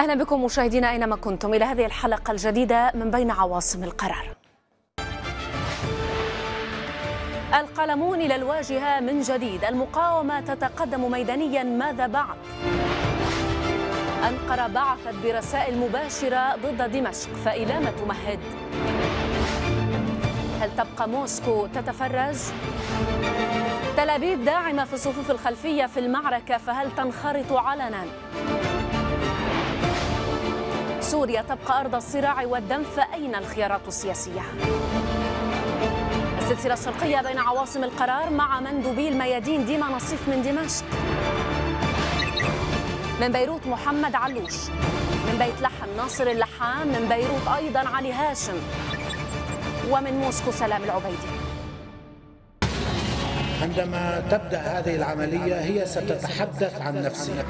أهلا بكم مشاهدينا أينما كنتم إلى هذه الحلقة الجديدة من بين عواصم القرار القلمون إلى الواجهة من جديد المقاومة تتقدم ميدانيا ماذا بعد؟ أنقرة بعثت برسائل مباشرة ضد دمشق فإلى ما تمهد؟ هل تبقى موسكو تتفرج؟ تل أبيب داعمة في الصفوف الخلفية في المعركة فهل تنخرط علناً؟ سوريا تبقى أرض الصراع والدم فأين الخيارات السياسية؟ السلسلة الشرقية بين عواصم القرار مع مندوبي الميادين ديما نصيف من دمشق من بيروت محمد علوش من بيت لحم ناصر اللحام من بيروت أيضا علي هاشم ومن موسكو سلام العبيدي عندما تبدأ هذه العملية هي ستتحدث عن نفسها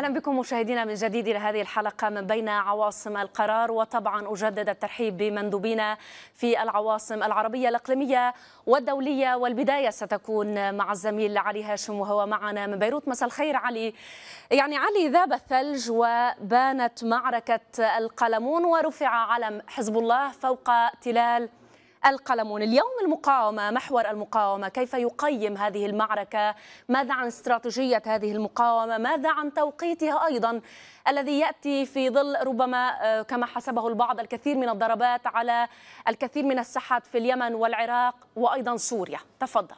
اهلا بكم مشاهدينا من جديد الى هذه الحلقه من بين عواصم القرار وطبعا اجدد الترحيب بمندوبينا في العواصم العربيه الاقليميه والدوليه والبدايه ستكون مع الزميل علي هاشم وهو معنا من بيروت مساء الخير علي يعني علي ذاب الثلج وبانت معركه القلمون ورفع علم حزب الله فوق تلال القلمون اليوم المقاومة محور المقاومة كيف يقيم هذه المعركة ماذا عن استراتيجية هذه المقاومة ماذا عن توقيتها أيضا الذي يأتي في ظل ربما آه، كما حسبه البعض الكثير من الضربات على الكثير من الساحات في اليمن والعراق وأيضا سوريا تفضل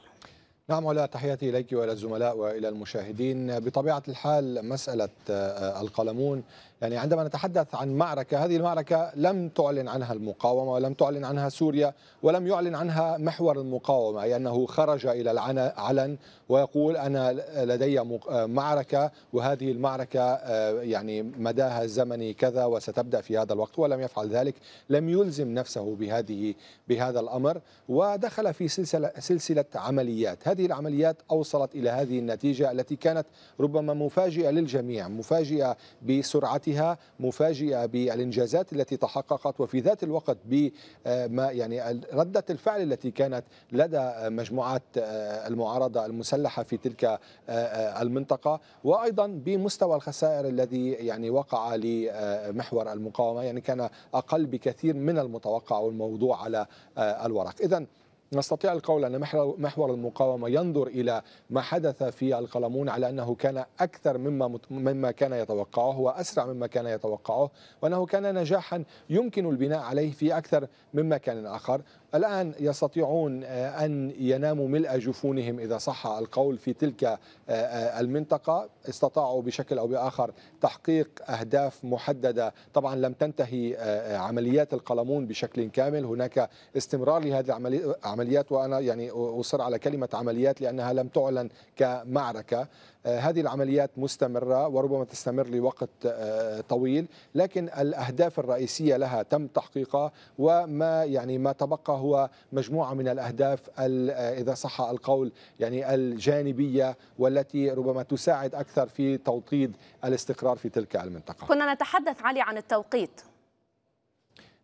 نعم ولا تحياتي إليك وإلى الزملاء وإلى المشاهدين بطبيعة الحال مسألة آه، القلمون يعني عندما نتحدث عن معركة هذه المعركة لم تعلن عنها المقاومة ولم تعلن عنها سوريا ولم يعلن عنها محور المقاومة أي أنه خرج إلى العلن ويقول أنا لدي آه، معركة وهذه المعركة آه، يعني مداها الزمني كذا وستبدأ في هذا الوقت ولم يفعل ذلك لم يلزم نفسه بهذه بهذا الأمر ودخل في سلسلة, سلسلة عمليات هذه هذه العمليات أوصلت إلى هذه النتيجة التي كانت ربما مفاجئة للجميع مفاجئة بسرعتها مفاجئة بالإنجازات التي تحققت وفي ذات الوقت بما آه، يعني ردة الفعل التي كانت لدى مجموعات آه، المعارضة المسلحة في تلك آه، المنطقة وأيضا بمستوى الخسائر الذي يعني وقع لمحور المقاومة يعني كان أقل بكثير من المتوقع والموضوع على الورق إذا نستطيع القول أن محور المقاومة ينظر إلى ما حدث في القلمون على أنه كان أكثر مما مما كان يتوقعه وأسرع مما كان يتوقعه وأنه كان نجاحا يمكن البناء عليه في أكثر من مكان آخر الآن يستطيعون آه، أن يناموا ملء جفونهم إذا صح القول في تلك آه، آه، المنطقة استطاعوا بشكل أو بآخر تحقيق أهداف محددة طبعا لم تنتهي عمليات القلمون بشكل كامل هناك استمرار لهذه العمليات وأنا يعني أصر على كلمة عمليات لأنها لم تعلن كمعركة آه، هذه العمليات مستمرة وربما تستمر لوقت آه، طويل لكن الأهداف الرئيسية لها تم تحقيقها وما يعني ما تبقى هو مجموعة من الأهداف آه، إذا صح القول يعني الجانبية والتي ربما تساعد أكثر في توطيد الاستقرار في تلك المنطقة كنا نتحدث علي عن التوقيت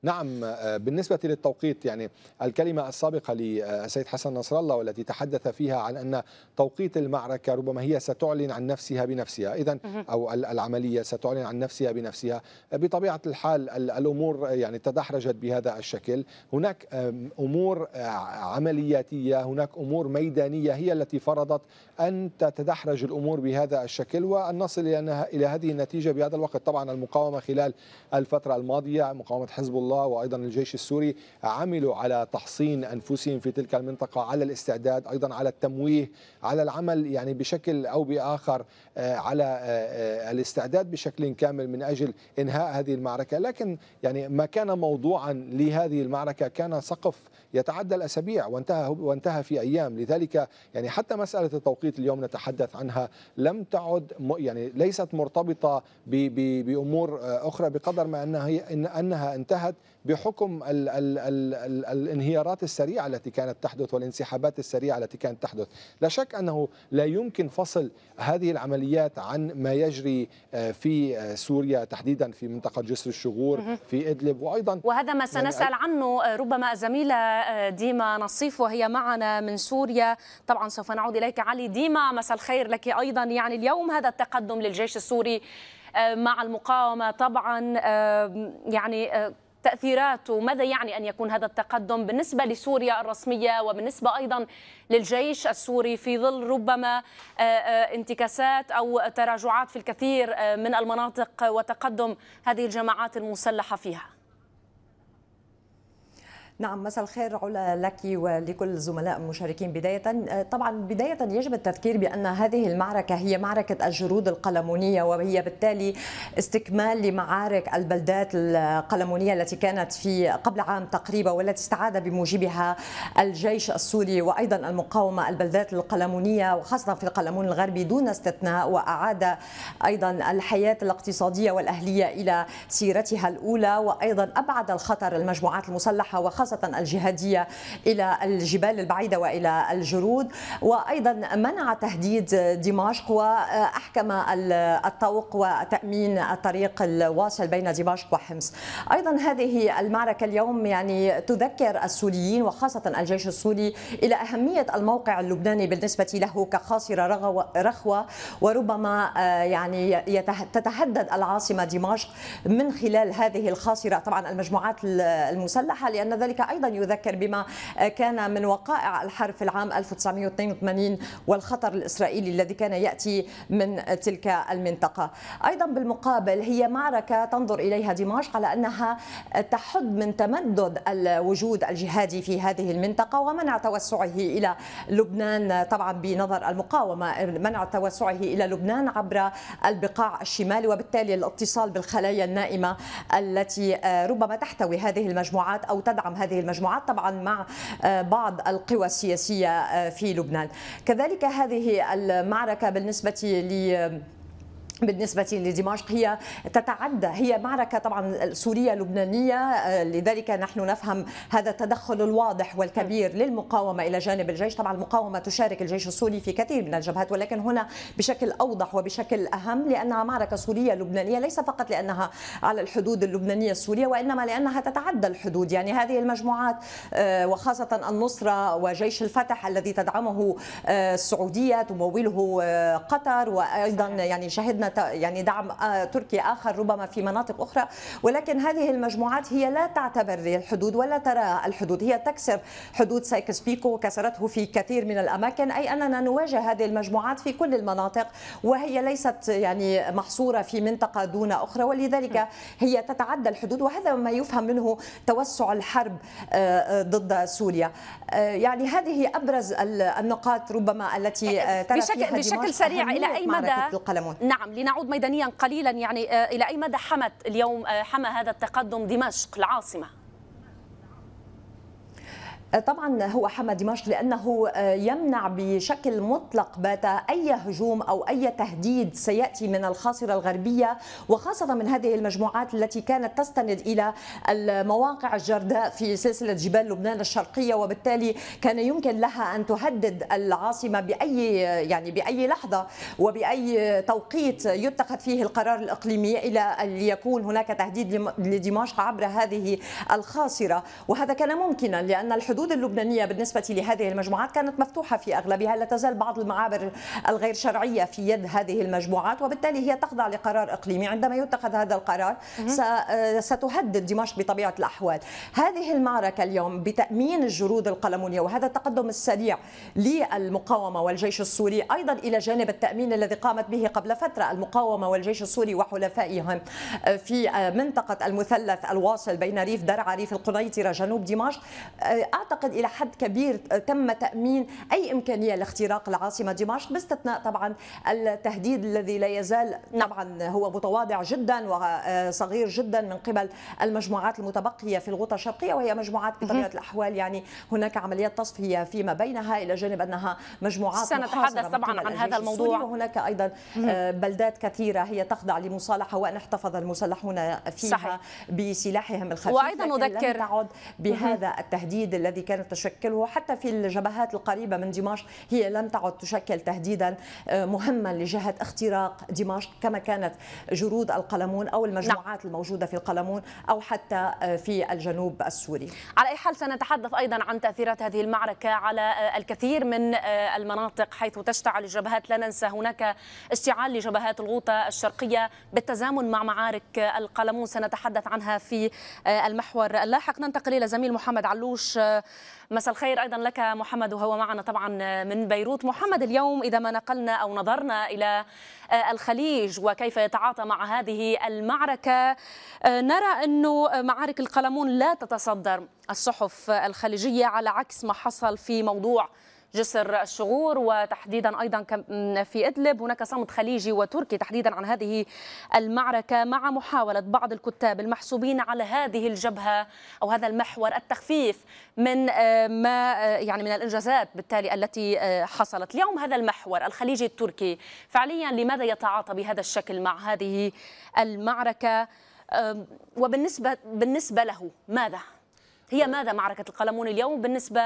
نعم آه، بالنسبة للتوقيت يعني الكلمة السابقة لسيد حسن نصر الله والتي تحدث فيها عن أن توقيت المعركة ربما هي ستعلن عن نفسها بنفسها إذا أو العملية ستعلن عن نفسها بنفسها بطبيعة الحال الأمور آه، يعني تدحرجت بهذا الشكل هناك أمور آه، عملياتية هناك أمور ميدانية هي التي فرضت أن تتدحرج الأمور بهذا الشكل وأن نصل إلى هذه النتيجة بهذا الوقت طبعا المقاومة خلال الفترة الماضية مقاومة حزب الله الله وايضا الجيش السوري عملوا على تحصين انفسهم في تلك المنطقه على الاستعداد ايضا على التمويه على العمل يعني بشكل او باخر آه، على آه، آه، الاستعداد بشكل كامل من اجل انهاء هذه المعركه لكن يعني ما كان موضوعا لهذه المعركه كان سقف يتعدى الاسابيع وانتهى وانتهى في ايام لذلك يعني حتى مساله التوقيت اليوم نتحدث عنها لم تعد يعني ليست مرتبطه بامور اخرى بقدر ما انها انها انتهت بحكم الـ الـ الـ الـ الانهيارات السريعه التي كانت تحدث والانسحابات السريعه التي كانت تحدث، لا شك انه لا يمكن فصل هذه العمليات عن ما يجري آه، في آه، سوريا تحديدا في منطقه جسر الشغور في ادلب وايضا وهذا ما سنسال عنه آه، ربما الزميله ديما نصيف وهي معنا من سوريا، طبعا سوف نعود اليك علي ديما مساء الخير لك ايضا يعني اليوم هذا التقدم للجيش السوري مع المقاومه طبعا يعني تأثيرات وماذا يعني أن يكون هذا التقدم بالنسبة لسوريا الرسمية وبالنسبة أيضا للجيش السوري في ظل ربما آه، آه، انتكاسات أو تراجعات في الكثير آه، من المناطق وتقدم هذه الجماعات المسلحة فيها نعم مساء الخير علا لك ولكل الزملاء المشاركين بداية طبعا بداية يجب التذكير بأن هذه المعركة هي معركة الجرود القلمونية وهي بالتالي استكمال لمعارك البلدات القلمونية التي كانت في قبل عام تقريبا والتي استعاد بموجبها الجيش السوري وأيضا المقاومة البلدات القلمونية وخاصة في القلمون الغربي دون استثناء وأعاد أيضا الحياة الاقتصادية والأهلية إلى سيرتها الأولى وأيضا أبعد الخطر المجموعات المسلحة وخاصة خاصة الجهادية إلى الجبال البعيدة وإلى الجرود وأيضا منع تهديد دمشق وأحكم الطوق وتأمين الطريق الواصل بين دمشق وحمص أيضا هذه المعركة اليوم يعني تذكر السوريين وخاصة الجيش السوري إلى أهمية الموقع اللبناني بالنسبة له كخاصرة رخوة وربما آه، يعني تتهدد العاصمة دمشق من خلال هذه الخاصرة طبعا المجموعات المسلحة لأن ذلك وذلك أيضا يذكر بما كان من وقائع الحرب في العام 1982 والخطر الإسرائيلي الذي كان يأتي من تلك المنطقة أيضا بالمقابل هي معركة تنظر إليها دمشق على أنها تحد من تمدد الوجود الجهادي في هذه المنطقة ومنع توسعه إلى لبنان طبعا بنظر المقاومة منع توسعه إلى لبنان عبر البقاع الشمالي وبالتالي الاتصال بالخلايا النائمة التي ربما تحتوي هذه المجموعات أو تدعم هذه هذه المجموعات طبعا مع آه، بعض القوى السياسية آه، في لبنان كذلك هذه المعركة بالنسبة ل آه، بالنسبة لدمشق هي تتعدى هي معركة طبعا سورية لبنانية آه، لذلك نحن نفهم هذا التدخل الواضح والكبير للمقاومة إلى جانب الجيش طبعا المقاومة تشارك الجيش السوري في كثير من الجبهات ولكن هنا بشكل أوضح وبشكل أهم لأنها معركة سورية لبنانية ليس فقط لأنها على الحدود اللبنانية السورية وإنما لأنها تتعدى الحدود يعني هذه المجموعات آه، وخاصة النصرة وجيش الفتح الذي تدعمه آه، السعودية تموله قطر وأيضا يعني شهدنا يعني دعم آه، تركي اخر ربما في مناطق اخرى ولكن هذه المجموعات هي لا تعتبر الحدود ولا ترى الحدود هي تكسر حدود سايكس بيكو وكسرته في كثير من الاماكن اي اننا نواجه هذه المجموعات في كل المناطق وهي ليست يعني محصوره في منطقه دون اخرى ولذلك هي تتعدى الحدود وهذا ما يفهم منه توسع الحرب آه، آه، ضد سوريا آه، يعني هذه ابرز النقاط ربما التي آه، ترى بشكل بشكل سريع الى اي مدى القلمون. نعم لنعود ميدانيا قليلا يعني آه، الى اي مدى حمت اليوم حمى هذا التقدم دمشق العاصمه طبعا هو حمى دمشق لانه آه، يمنع بشكل مطلق بات اي هجوم او اي تهديد سياتي من الخاصره الغربيه وخاصه من هذه المجموعات التي كانت تستند الى المواقع الجرداء في سلسله جبال لبنان الشرقيه وبالتالي كان يمكن لها ان تهدد العاصمه باي يعني باي لحظه وباي توقيت يتخذ فيه القرار الاقليمي الى ان يكون هناك تهديد لدمشق عبر هذه الخاصره وهذا كان ممكنا لان الحدود الحدود اللبنانية بالنسبة لهذه المجموعات كانت مفتوحة في أغلبها لا تزال بعض المعابر الغير شرعية في يد هذه المجموعات وبالتالي هي تخضع لقرار إقليمي عندما يتخذ هذا القرار آه، ستهدد دمشق بطبيعة الأحوال هذه المعركة اليوم بتأمين الجرود القلمونية وهذا التقدم السريع للمقاومة والجيش السوري أيضا إلى جانب التأمين الذي قامت به قبل فترة المقاومة والجيش السوري وحلفائهم آه، في آه، منطقة المثلث الواصل بين ريف درعا ريف القنيطرة جنوب دمشق اعتقد الى حد كبير تم تامين اي امكانيه لاختراق العاصمه دمشق باستثناء طبعا التهديد الذي لا يزال طبعا هو متواضع جدا وصغير جدا من قبل المجموعات المتبقيه في الغوطه الشرقيه وهي مجموعات بطبيعه الاحوال يعني هناك عمليات تصفيه فيما بينها الى جانب انها مجموعات سنتحدث طبعا عن هذا الموضوع وهناك ايضا آه، بلدات كثيره هي تخضع لمصالحه وان احتفظ المسلحون فيها صحيح. بسلاحهم الخفيف وايضا تعد بهذا التهديد الذي الذي كانت تشكله حتى في الجبهات القريبة من دمشق هي لم تعد تشكل تهديدا آه، مهما لجهة اختراق دمشق كما كانت جرود القلمون أو المجموعات نعم. الموجودة في القلمون أو حتى آه، في الجنوب السوري على أي حال سنتحدث أيضا عن تأثيرات هذه المعركة على آه، الكثير من المناطق حيث تشتعل الجبهات لا ننسى هناك اشتعال لجبهات الغوطة الشرقية بالتزامن مع معارك القلمون سنتحدث عنها في المحور اللاحق ننتقل إلى زميل محمد علوش مساء الخير أيضا لك محمد وهو معنا طبعا من بيروت محمد اليوم إذا ما نقلنا أو نظرنا إلى آه، الخليج وكيف يتعاطى مع هذه المعركة آه، نرى أنه معارك القلمون لا تتصدر الصحف الخليجية على عكس ما حصل في موضوع جسر الشغور وتحديدا أيضا في إدلب هناك صمت خليجي وتركي تحديدا عن هذه المعركة مع محاولة بعض الكتاب المحسوبين على هذه الجبهة أو هذا المحور التخفيف من آه، ما آه، يعني من الإنجازات بالتالي التي آه، حصلت اليوم هذا المحور الخليجي التركي فعليا لماذا يتعاطى بهذا الشكل مع هذه المعركة وبالنسبة بالنسبة له ماذا هي ماذا معركة القلمون اليوم بالنسبة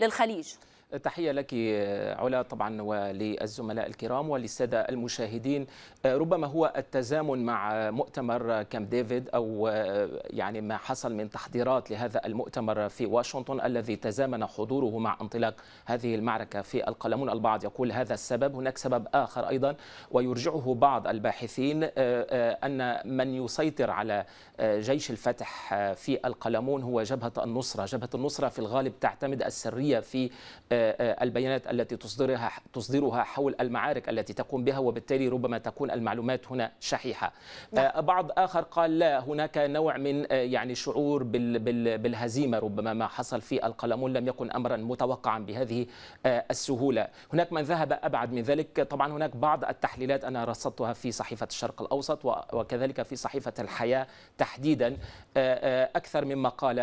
للخليج تحية لك آه، علا طبعا وللزملاء الكرام وللسادة المشاهدين آه، ربما هو التزامن مع مؤتمر كام ديفيد أو آه، يعني ما حصل من تحضيرات لهذا المؤتمر في واشنطن الذي تزامن حضوره مع انطلاق هذه المعركة في القلمون البعض يقول هذا السبب هناك سبب آخر أيضا ويرجعه بعض الباحثين أن من يسيطر على جيش الفتح في القلمون هو جبهة النصرة جبهة النصرة في الغالب تعتمد السرية في آه، البيانات التي تصدرها تصدرها حول المعارك التي تقوم بها وبالتالي ربما تكون المعلومات هنا شحيحه. نعم. آه، بعض اخر قال لا هناك نوع من آه، يعني شعور بالهزيمه ربما ما حصل في القلمون لم يكن امرا متوقعا بهذه السهوله. هناك من ذهب ابعد من ذلك طبعا هناك بعض التحليلات انا رصدتها في صحيفه الشرق الاوسط وكذلك في صحيفه الحياه تحديدا اكثر مما قال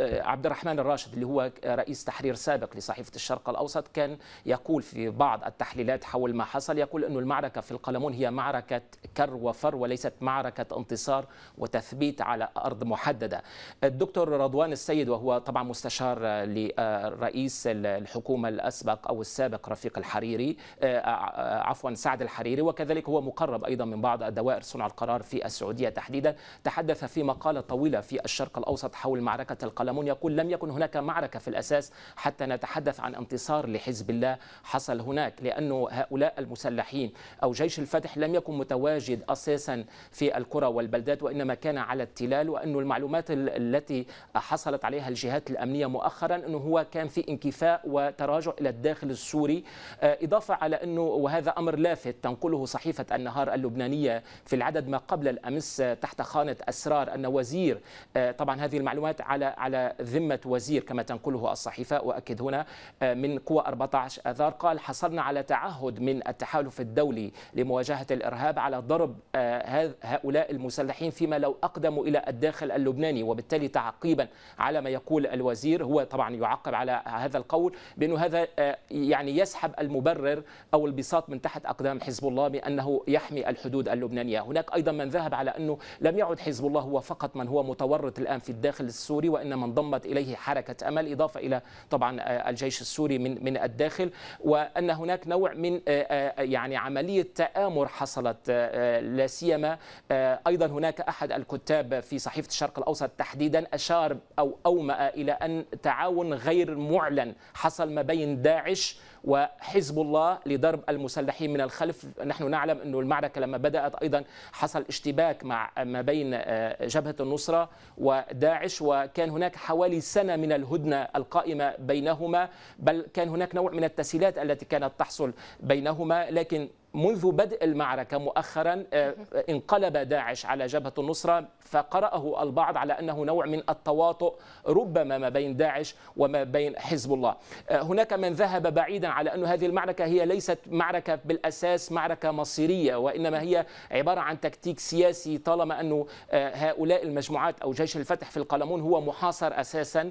عبد الرحمن الراشد اللي هو رئيس تحرير سابق لصحيفه صحيفه الشرق الاوسط كان يقول في بعض التحليلات حول ما حصل يقول انه المعركه في القلمون هي معركه كر وفر وليست معركه انتصار وتثبيت على ارض محدده. الدكتور رضوان السيد وهو طبعا مستشار لرئيس الحكومه الاسبق او السابق رفيق الحريري آه، آه، عفوا سعد الحريري وكذلك هو مقرب ايضا من بعض الدوائر صنع القرار في السعوديه تحديدا تحدث في مقاله طويله في الشرق الاوسط حول معركه القلمون يقول لم يكن هناك معركه في الاساس حتى نتحدث يتحدث عن انتصار لحزب الله حصل هناك لأنه هؤلاء المسلحين أو جيش الفتح لم يكن متواجد أساسا في القرى والبلدات وإنما كان على التلال وأن المعلومات التي حصلت عليها الجهات الأمنية مؤخرا أنه هو كان في انكفاء وتراجع إلى الداخل السوري آه، إضافة على أنه وهذا أمر لافت تنقله صحيفة النهار اللبنانية في العدد ما قبل الأمس آه، تحت خانة أسرار أن وزير آه، طبعا هذه المعلومات على على ذمة وزير كما تنقله الصحيفة وأكد هنا من قوى 14 آذار قال حصلنا على تعهد من التحالف الدولي لمواجهة الإرهاب على ضرب آه، هؤلاء المسلحين فيما لو أقدموا إلى الداخل اللبناني وبالتالي تعقيبا على ما يقول الوزير هو طبعا يعقب على هذا القول بأنه هذا آه، يعني يسحب المبرر أو البساط من تحت أقدام حزب الله بأنه يحمي الحدود اللبنانية هناك أيضا من ذهب على أنه لم يعد حزب الله هو فقط من هو متورط الآن في الداخل السوري وإنما انضمت إليه حركة أمل إضافة إلى طبعا آه، الجيش الجيش السوري من من الداخل وان هناك نوع من آه، آه، يعني عمليه تامر حصلت آه، لا سيما ايضا هناك احد الكتاب في صحيفه الشرق الاوسط تحديدا اشار او اومأ الى ان تعاون غير معلن حصل ما بين داعش وحزب الله لضرب المسلحين من الخلف نحن نعلم أن المعركة لما بدأت أيضا حصل اشتباك مع ما بين آه، جبهة النصرة وداعش وكان هناك حوالي سنة من الهدنة القائمة بينهما بل كان هناك نوع من التسهيلات التي كانت تحصل بينهما لكن منذ بدء المعركة مؤخرا آه، انقلب داعش على جبهة النصرة فقرأه البعض على أنه نوع من التواطؤ ربما ما بين داعش وما بين حزب الله آه، هناك من ذهب بعيدا على أن هذه المعركة هي ليست معركة بالأساس معركة مصيرية وإنما هي عبارة عن تكتيك سياسي طالما أن آه، هؤلاء المجموعات أو جيش الفتح في القلمون هو محاصر أساسا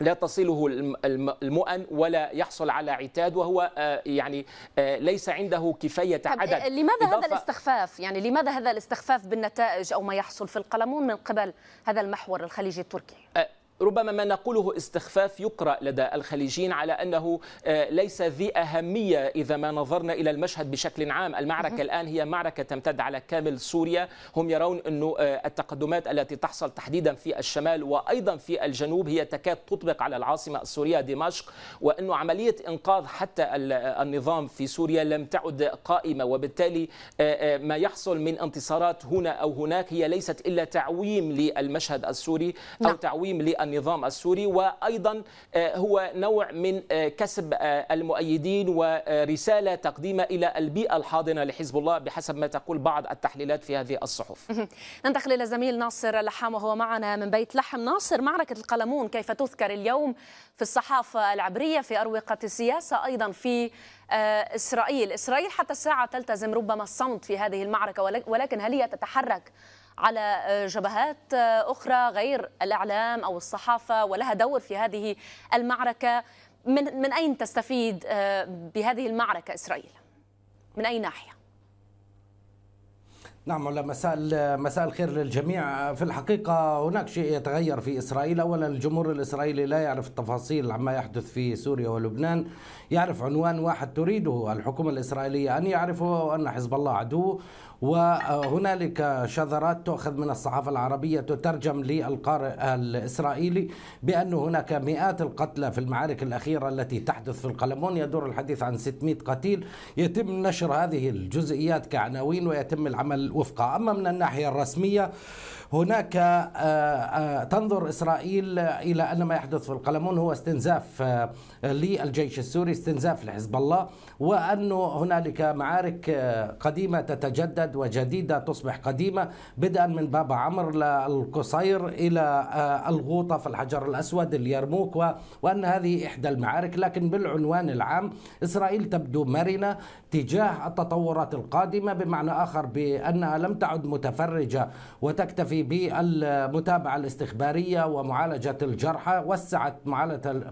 لا تصله المؤن ولا يحصل على عتاد وهو آه، يعني آه، ليس عنده كفاية عدد آه، لماذا هذا الاستخفاف يعني لماذا هذا الاستخفاف بالنتائج أو ما يحصل في القلمون من قبل هذا المحور الخليجي التركي ربما ما نقوله استخفاف يقرأ لدى الخليجيين على أنه آه، ليس ذي أهمية إذا ما نظرنا إلى المشهد بشكل عام المعركة الآن هي معركة تمتد على كامل سوريا هم يرون أن آه، التقدمات التي تحصل تحديدا في الشمال وأيضا في الجنوب هي تكاد تطبق على العاصمة السورية دمشق وأن عملية إنقاذ حتى آه، النظام في سوريا لم تعد قائمة وبالتالي ما يحصل من انتصارات هنا أو هناك هي ليست إلا تعويم للمشهد السوري أو نعم. تعويم لل النظام السوري وأيضا آه، هو نوع من آه، كسب آه، المؤيدين ورسالة تقديمها إلى البيئة الحاضنة لحزب الله بحسب ما تقول بعض التحليلات في هذه الصحف ننتقل إلى زميل ناصر لحام وهو معنا من بيت لحم ناصر معركة القلمون كيف تذكر اليوم في الصحافة العبرية في أروقة السياسة أيضا في إسرائيل إسرائيل حتى الساعة تلتزم ربما الصمت في هذه المعركة ولكن هل هي تتحرك على آه، جبهات آه، أخرى غير الإعلام أو الصحافة ولها دور في هذه المعركة من, من أين تستفيد آه، بهذه المعركة إسرائيل؟ من أي ناحية؟ نعم ولا مساء مساء الخير للجميع في الحقيقة هناك شيء يتغير في إسرائيل أولا الجمهور الإسرائيلي لا يعرف التفاصيل عما يحدث في سوريا ولبنان يعرف عنوان واحد تريده الحكومة الإسرائيلية أن يعرفه أن حزب الله عدو وهنالك شذرات تؤخذ من الصحافة العربية تترجم للقارئ الإسرائيلي بأن هناك مئات القتلى في المعارك الأخيرة التي تحدث في القلمون يدور الحديث عن 600 قتيل يتم نشر هذه الجزئيات كعناوين ويتم العمل وفقها أما من الناحية الرسمية هناك آه، آه، تنظر إسرائيل إلى أن ما يحدث في القلمون هو استنزاف آه، للجيش السوري استنزاف لحزب الله وأن هنالك معارك قديمة تتجدد وجديدة تصبح قديمة بدءا من بابا عمر للقصير إلى الغوطة في الحجر الأسود اليرموك وأن هذه إحدى المعارك لكن بالعنوان العام إسرائيل تبدو مرنة تجاه التطورات القادمة بمعنى آخر بأنها لم تعد متفرجة وتكتفي بالمتابعة الاستخبارية ومعالجة الجرحى وسعت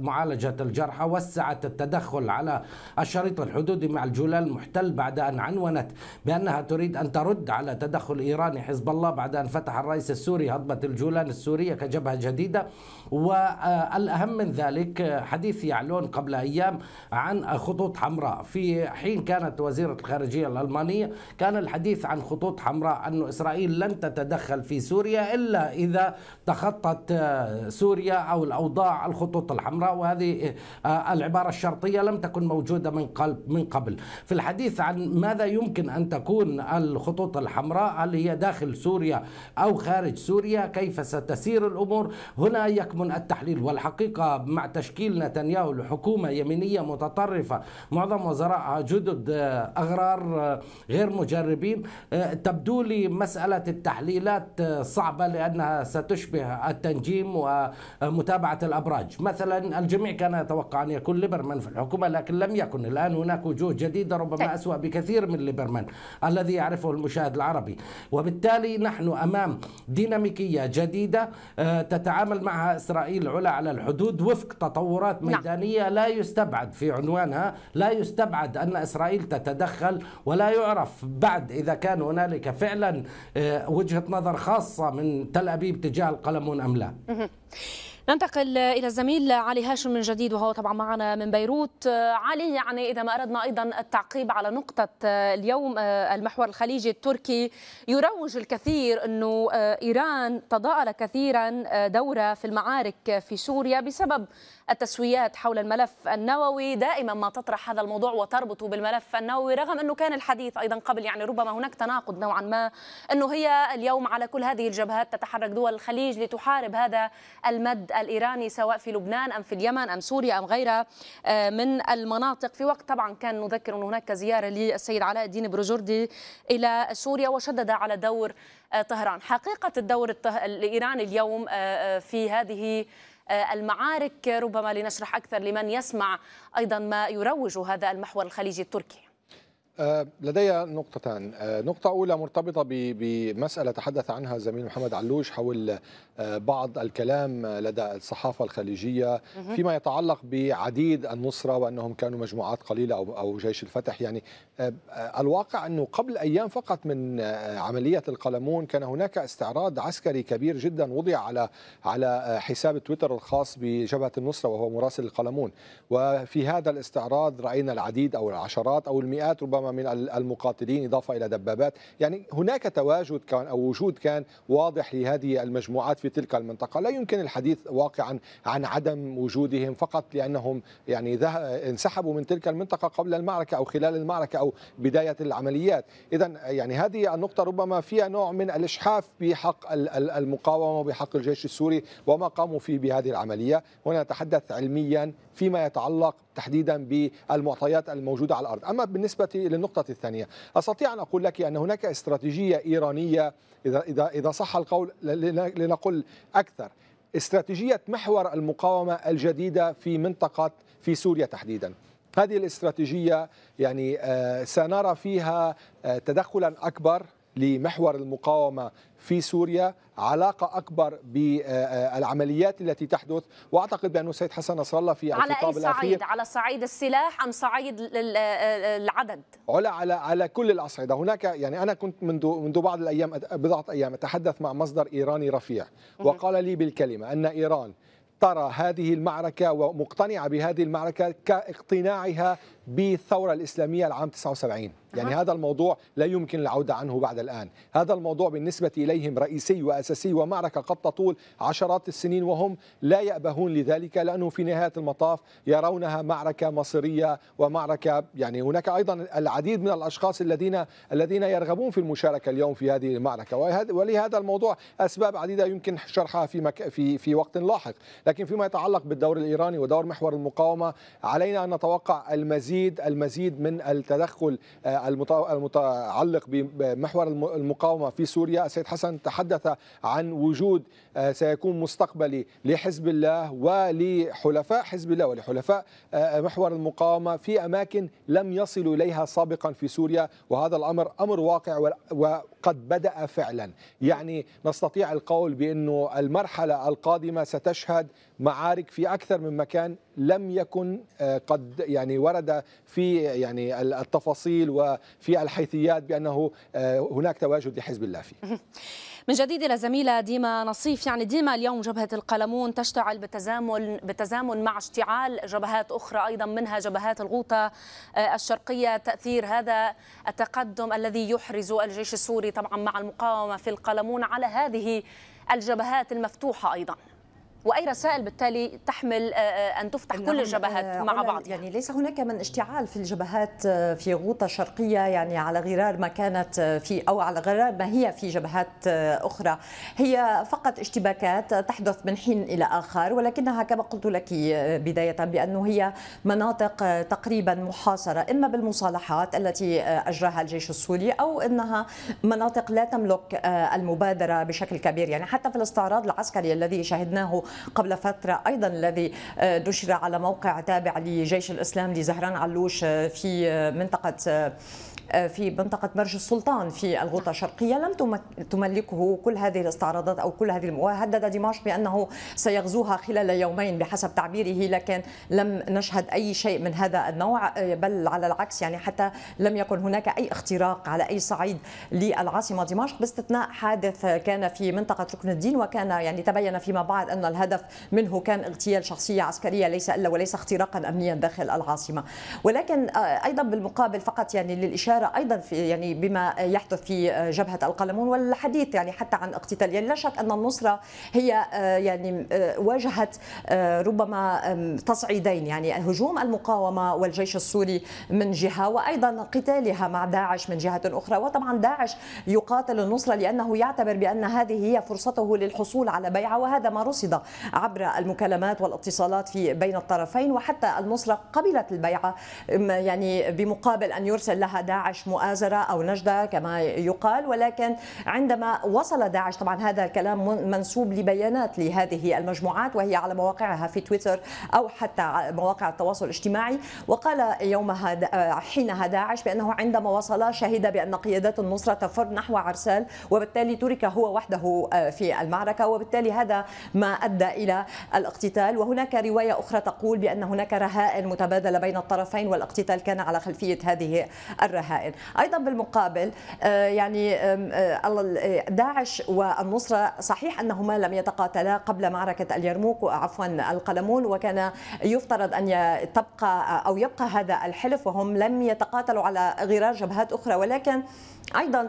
معالجة الجرحى وسعت التدخل على الشريط الحدودي مع الجولان المحتل بعد أن عنونت بأنها تريد أن ترد على تدخل إيراني حزب الله بعد أن فتح الرئيس السوري هضبة الجولان السورية كجبهة جديدة والأهم من ذلك حديث يعلون قبل أيام عن خطوط حمراء في حين كانت وزيرة الخارجية الألمانية كان الحديث عن خطوط حمراء أن إسرائيل لن تتدخل في سوريا سوريا إلا إذا تخطت آه، سوريا أو الأوضاع الخطوط الحمراء وهذه آه، العبارة الشرطية لم تكن موجودة من قلب من قبل في الحديث عن ماذا يمكن أن تكون الخطوط الحمراء هل هي داخل سوريا أو خارج سوريا كيف ستسير الأمور هنا يكمن التحليل والحقيقة مع تشكيل نتنياهو لحكومة يمينية متطرفة معظم وزرائها جدد آه، أغرار غير مجربين تبدو لي مسألة التحليلات صعبة لأنها ستشبه التنجيم ومتابعة الأبراج مثلا الجميع كان يتوقع أن يكون ليبرمان في الحكومة لكن لم يكن الآن هناك وجوه جديدة ربما طيب. أسوأ بكثير من ليبرمان الذي يعرفه المشاهد العربي وبالتالي نحن أمام ديناميكية جديدة آه، تتعامل معها إسرائيل علا على الحدود وفق تطورات نعم. ميدانية لا يستبعد في عنوانها لا يستبعد أن إسرائيل تتدخل ولا يعرف بعد إذا كان هنالك فعلا آه، وجهة نظر خاصة خاصه من تل أبيب تجاه القلمون أم لا؟ ننتقل إلى الزميل علي هاشم من جديد وهو طبعا معنا من بيروت علي يعني إذا ما أردنا أيضا التعقيب على نقطة آه، اليوم آه، المحور الخليجي التركي يروج الكثير أنه آه، إيران تضاءل كثيرا دورة في المعارك في سوريا بسبب التسويات حول الملف النووي دائما ما تطرح هذا الموضوع وتربطه بالملف النووي رغم أنه كان الحديث أيضا قبل يعني ربما هناك تناقض نوعا ما أنه هي اليوم على كل هذه الجبهات تتحرك دول الخليج لتحارب هذا المد الإيراني سواء في لبنان أم في اليمن أم سوريا أم غيرها آه، من المناطق في وقت طبعا كان نذكر انه هناك زيارة للسيد علاء الدين بروجردي إلى سوريا وشدد على دور آه، طهران حقيقة الدور الإيراني اليوم آه، في هذه آه، المعارك ربما لنشرح أكثر لمن يسمع أيضا ما يروج هذا المحور الخليجي التركي آه، لدي نقطتان آه، نقطة أولى مرتبطة بمسألة تحدث عنها زميل محمد علوش حول آه، بعض الكلام لدى الصحافة الخليجية فيما يتعلق بعديد النصرة وأنهم كانوا مجموعات قليلة أو جيش الفتح يعني الواقع أنه قبل أيام فقط من عملية القلمون كان هناك استعراض عسكري كبير جدا وضع على على حساب تويتر الخاص بجبهة النصرة وهو مراسل القلمون وفي هذا الاستعراض رأينا العديد أو العشرات أو المئات ربما ربما من المقاتلين اضافه الى دبابات يعني هناك تواجد كان او وجود كان واضح لهذه المجموعات في تلك المنطقه لا يمكن الحديث واقعا عن عدم وجودهم فقط لانهم يعني انسحبوا من تلك المنطقه قبل المعركه او خلال المعركه او بدايه العمليات اذا يعني هذه النقطه ربما فيها نوع من الاشحاف بحق المقاومه وبحق الجيش السوري وما قاموا فيه بهذه العمليه هنا نتحدث علميا فيما يتعلق تحديدا بالمعطيات الموجودة على الأرض أما بالنسبة للنقطة الثانية أستطيع أن أقول لك أن هناك استراتيجية إيرانية إذا, إذا صح القول لنقل أكثر استراتيجية محور المقاومة الجديدة في منطقة في سوريا تحديدا هذه الاستراتيجية يعني آه، سنرى فيها آه، تدخلا أكبر لمحور المقاومة في سوريا علاقة أكبر بالعمليات التي تحدث وأعتقد بأنه السيد حسن نصر الله في على الخطاب أي صعيد؟ الأخير على صعيد السلاح أم صعيد العدد؟ على على على كل الأصعدة هناك يعني أنا كنت منذ منذ بعض الأيام بضعة أيام أتحدث مع مصدر إيراني رفيع وقال لي بالكلمة أن إيران ترى هذه المعركة ومقتنعة بهذه المعركة كاقتناعها بالثورة الإسلامية العام 79 يعني هذا الموضوع لا يمكن العودة عنه بعد الآن هذا الموضوع بالنسبة إليهم رئيسي وأساسي ومعركة قد تطول عشرات السنين وهم لا يأبهون لذلك لأنه في نهاية المطاف يرونها معركة مصيرية ومعركة يعني هناك أيضا العديد من الأشخاص الذين الذين يرغبون في المشاركة اليوم في هذه المعركة ولهذا الموضوع أسباب عديدة يمكن شرحها في, مك... في في وقت لاحق لكن فيما يتعلق بالدور الإيراني ودور محور المقاومة علينا أن نتوقع المزيد يزيد المزيد من التدخل آه، المتعلق بمحور المقاومه في سوريا، السيد حسن تحدث عن وجود آه، سيكون مستقبلي لحزب الله ولحلفاء حزب الله ولحلفاء آه، محور المقاومه في اماكن لم يصلوا اليها سابقا في سوريا، وهذا الامر امر واقع وقد بدا فعلا، يعني نستطيع القول بانه المرحله القادمه ستشهد معارك في اكثر من مكان لم يكن آه، قد يعني ورد في يعني التفاصيل وفي الحيثيات بانه آه، هناك تواجد لحزب الله فيه. من جديد الى زميله ديما نصيف يعني ديما اليوم جبهه القلمون تشتعل بالتزامن بالتزامن مع اشتعال جبهات اخرى ايضا منها جبهات الغوطه آه، الشرقيه تاثير هذا التقدم الذي يحرز الجيش السوري طبعا مع المقاومه في القلمون على هذه الجبهات المفتوحه ايضا. واي رسائل بالتالي تحمل آه، آه، ان تفتح كل الجبهات آه، مع بعض يعني ليس هناك من اشتعال في الجبهات في غوطه شرقيه يعني على غرار ما كانت في او على غرار ما هي في جبهات اخرى هي فقط اشتباكات تحدث من حين الى اخر ولكنها كما قلت لك بدايه بانه هي مناطق تقريبا محاصره اما بالمصالحات التي اجراها الجيش السوري او انها مناطق لا تملك المبادره بشكل كبير يعني حتى في الاستعراض العسكري الذي شهدناه قبل فترة أيضا الذي آه، نشر على موقع تابع لجيش الإسلام لزهران علوش آه، في آه، منطقة آه، في منطقة برج السلطان في الغوطة الشرقية لم تملكه كل هذه الاستعراضات أو كل هذه وهدد دمشق بأنه سيغزوها خلال يومين بحسب تعبيره لكن لم نشهد أي شيء من هذا النوع آه، بل على العكس يعني حتى لم يكن هناك أي اختراق على أي صعيد للعاصمة دمشق باستثناء حادث كان في منطقة ركن الدين وكان يعني تبين فيما بعد أن الهدف منه كان اغتيال شخصية عسكرية ليس إلا وليس اختراقا أمنيا داخل العاصمة ولكن آه، أيضا بالمقابل فقط يعني للإشارة الإشارة أيضا في يعني بما يحدث في آه، جبهة القلمون والحديث يعني حتى عن اقتتال يعني لا شك أن النصرة هي آه، يعني آه، واجهت ربما تصعيدين يعني هجوم المقاومة والجيش السوري من جهة وأيضا قتالها مع داعش من جهة أخرى وطبعا داعش يقاتل النصرة لأنه يعتبر بأن هذه هي فرصته للحصول على بيعة وهذا ما رصد عبر المكالمات والاتصالات في بين الطرفين وحتى النصرة قبلت البيعة يعني بمقابل أن يرسل لها داعش داعش مؤازرة أو نجدة كما يقال ولكن عندما وصل داعش طبعا هذا الكلام منسوب لبيانات لهذه المجموعات وهي على مواقعها في تويتر أو حتى مواقع التواصل الاجتماعي وقال يومها حينها داعش بأنه عندما وصل شهد بأن قيادات النصرة تفر نحو عرسال وبالتالي ترك هو وحده آه، في المعركة وبالتالي هذا ما أدى إلى الاقتتال وهناك رواية أخرى تقول بأن هناك رهائن متبادلة بين الطرفين والاقتتال كان على خلفية هذه الرهائن الرهائن ايضا بالمقابل آه، يعني آه، آه، داعش والنصره صحيح انهما لم يتقاتلا قبل معركه اليرموك عفوا القلمون وكان يفترض ان تبقى او يبقى هذا الحلف وهم لم يتقاتلوا على غرار جبهات اخرى ولكن ايضا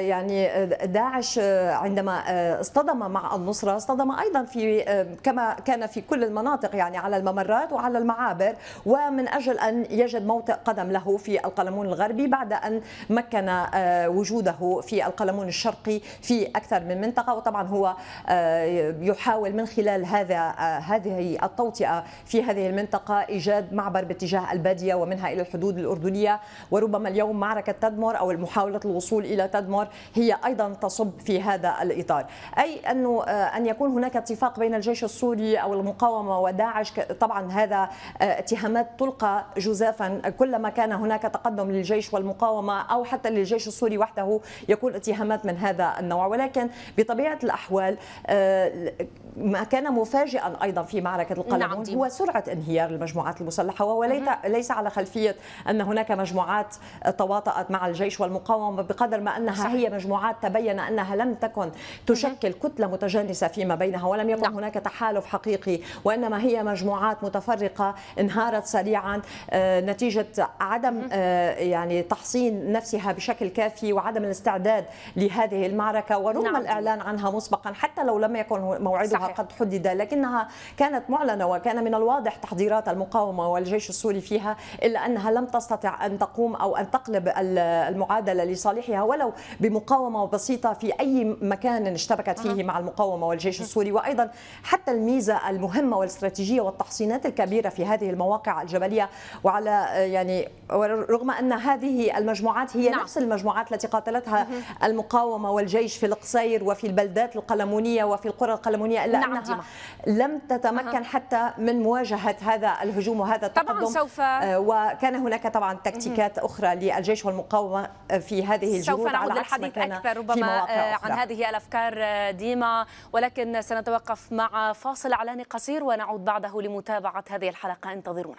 يعني داعش عندما اصطدم مع النصره اصطدم ايضا في كما كان في كل المناطق يعني على الممرات وعلى المعابر ومن اجل ان يجد موطئ قدم له في القلمون الغربي الغربي بعد أن مكن آه، وجوده في القلمون الشرقي في أكثر من منطقة وطبعا هو آه، يحاول من خلال هذا آه، هذه التوطئة في هذه المنطقة إيجاد معبر باتجاه البادية ومنها إلى الحدود الأردنية وربما اليوم معركة تدمر أو محاولة الوصول إلى تدمر هي أيضا تصب في هذا الإطار أي أنه أن يكون هناك اتفاق بين الجيش السوري أو المقاومة وداعش طبعا هذا اتهامات تلقى جزافا كلما كان هناك تقدم للجيش والمقاومة أو حتى للجيش السوري وحده يكون اتهامات من هذا النوع ولكن بطبيعة الأحوال آه، ما كان مفاجئا أيضا في معركة القلمون نعم هو سرعة انهيار المجموعات المسلحة وليس على خلفية أن هناك مجموعات تواطأت مع الجيش والمقاومة بقدر ما أنها صحيح. هي مجموعات تبين أنها لم تكن تشكل كتلة متجانسة فيما بينها ولم يكن نعم. هناك تحالف حقيقي وإنما هي مجموعات متفرقة انهارت سريعا آه، نتيجة عدم آه، يعني تحصين نفسها بشكل كافي وعدم الاستعداد لهذه المعركة ورغم نعم. الإعلان عنها مسبقا حتى لو لم يكن موعدها صحيح. قد حدد لكنها كانت معلنة وكان من الواضح تحضيرات المقاومة والجيش السوري فيها إلا أنها لم تستطع أن تقوم أو أن تقلب المعادلة لصالحها ولو بمقاومة بسيطة في أي مكان اشتركت فيه مع المقاومة والجيش السوري وأيضا حتى الميزة المهمة والاستراتيجية والتحصينات الكبيرة في هذه المواقع الجبلية وعلى يعني رغم أن هذه هذه المجموعات هي نعم. نفس المجموعات التي قاتلتها المقاومة والجيش في القصير وفي البلدات القلمونية وفي القرى القلمونية إلا نعم أنها لم تتمكن أه. حتى من مواجهة هذا الهجوم وهذا التقدم طبعا سوف آه، وكان هناك طبعا تكتيكات أخرى للجيش والمقاومة في هذه الجهود سوف نعود للحديث أكثر ربما آه، عن هذه الأفكار آه، ديما ولكن سنتوقف مع فاصل إعلاني قصير ونعود بعده لمتابعة هذه الحلقة انتظرونا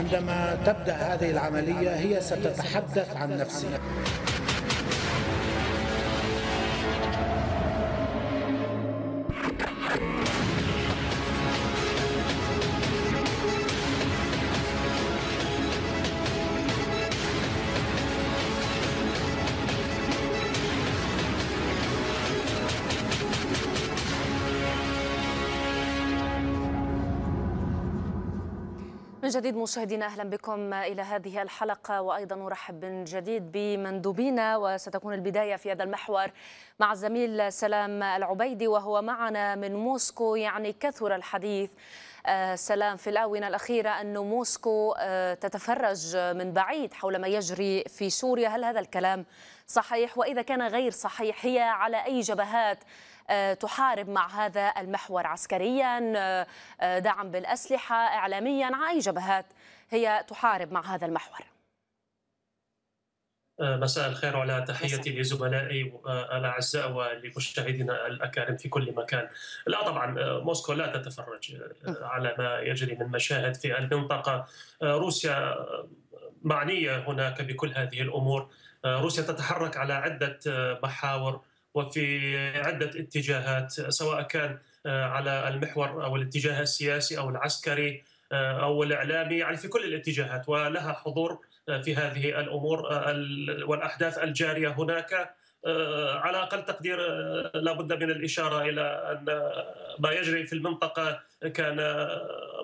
عندما تبدأ هذه العملية هي ستتحدث عن نفسها من جديد مشاهدينا اهلا بكم الى هذه الحلقه وايضا نرحب من جديد بمندوبينا وستكون البدايه في هذا المحور مع الزميل سلام العبيدي وهو معنا من موسكو يعني كثر الحديث آه، سلام في الآونة الأخيرة أن موسكو آه، تتفرج من بعيد حول ما يجري في سوريا هل هذا الكلام صحيح وإذا كان غير صحيح هي على أي جبهات آه، تحارب مع هذا المحور عسكريا آه، آه، دعم بالأسلحة إعلاميا على أي جبهات هي تحارب مع هذا المحور مساء الخير على تحيتي لزملائي الاعزاء ولمشاهدينا الاكارم في كل مكان. لا طبعا موسكو لا تتفرج على ما يجري من مشاهد في المنطقه. روسيا معنيه هناك بكل هذه الامور. روسيا تتحرك على عده محاور وفي عدة اتجاهات سواء كان آه، على المحور أو الاتجاه السياسي أو العسكري آه، أو الإعلامي يعني في كل الاتجاهات ولها حضور آه، في هذه الأمور والأحداث الجارية هناك على أقل تقدير لابد من الإشارة إلى أن ما يجري في المنطقة كان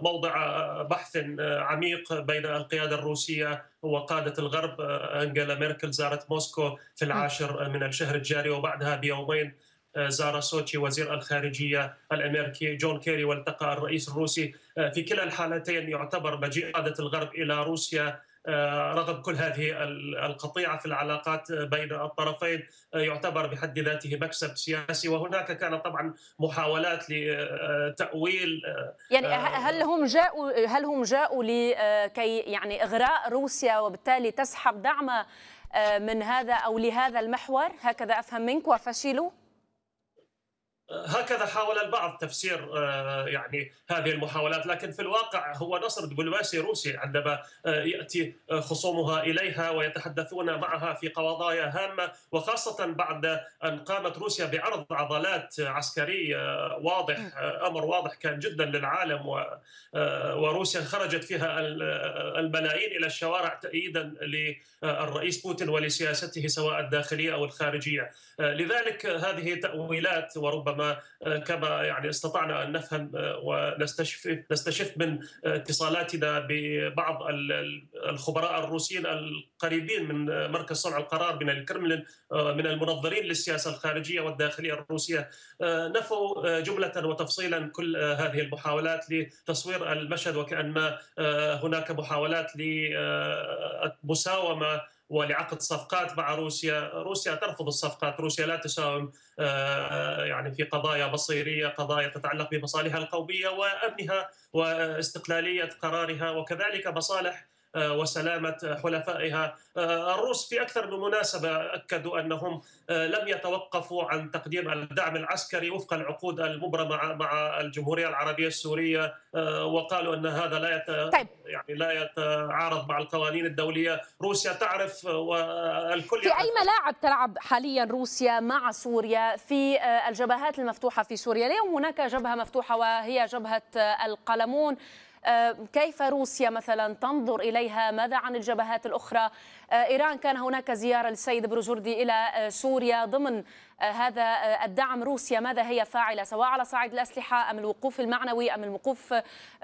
موضع بحث عميق بين القيادة الروسية وقادة الغرب أنجلا ميركل زارت موسكو في العاشر من الشهر الجاري وبعدها بيومين زار سوتشي وزير الخارجية الأمريكي جون كيري والتقى الرئيس الروسي في كلا الحالتين يعتبر مجيء قادة الغرب إلى روسيا آه، رغم كل هذه القطيعه في العلاقات بين الطرفين آه، يعتبر بحد ذاته مكسب سياسي وهناك كان طبعا محاولات لتاويل آه، يعني هل هم جاءوا هل هم جاءوا لكي يعني اغراء روسيا وبالتالي تسحب دعم من هذا او لهذا المحور هكذا افهم منك وفشلوا؟ هكذا حاول البعض تفسير آه، يعني هذه المحاولات لكن في الواقع هو نصر دبلوماسي روسي عندما آه، ياتي آه، خصومها اليها ويتحدثون معها في قضايا هامه وخاصه بعد ان قامت روسيا بعرض عضلات عسكري واضح امر واضح كان جدا للعالم وروسيا خرجت فيها الملايين الى الشوارع تأييدا للرئيس بوتين ولسياسته سواء الداخليه او الخارجيه لذلك هذه تاويلات وربما كما كما يعني استطعنا ان نفهم آه، ونستشف نستشف من اتصالاتنا ببعض الخبراء الروسيين القريبين من مركز صنع القرار من الكرملين آه، من المنظرين للسياسه الخارجيه والداخليه الروسيه آه، نفوا جمله وتفصيلا كل هذه المحاولات لتصوير المشهد وكان ما هناك محاولات للمساومه ولعقد صفقات مع روسيا، روسيا ترفض الصفقات، روسيا لا تساهم آه، يعني في قضايا بصيريه، قضايا تتعلق بمصالحها القوميه وامنها واستقلاليه قرارها وكذلك مصالح آه، وسلامه حلفائها آه، الروس في اكثر من مناسبه اكدوا انهم آه، لم يتوقفوا عن تقديم الدعم العسكري وفق العقود المبرمه مع الجمهوريه العربيه السوريه وقالوا ان هذا لا يت... طيب. يعني لا يتعارض مع القوانين الدوليه، روسيا تعرف والكل في اي ملاعب تلعب حاليا روسيا مع سوريا في الجبهات المفتوحه في سوريا؟ اليوم هناك جبهه مفتوحه وهي جبهه القلمون آه، كيف روسيا مثلا تنظر إليها ماذا عن الجبهات الأخرى آه، إيران كان هناك زيارة للسيد بروجردي إلى آه، سوريا ضمن هذا الدعم روسيا ماذا هي فاعلة سواء على صعيد الأسلحة أم الوقوف المعنوي أم الوقوف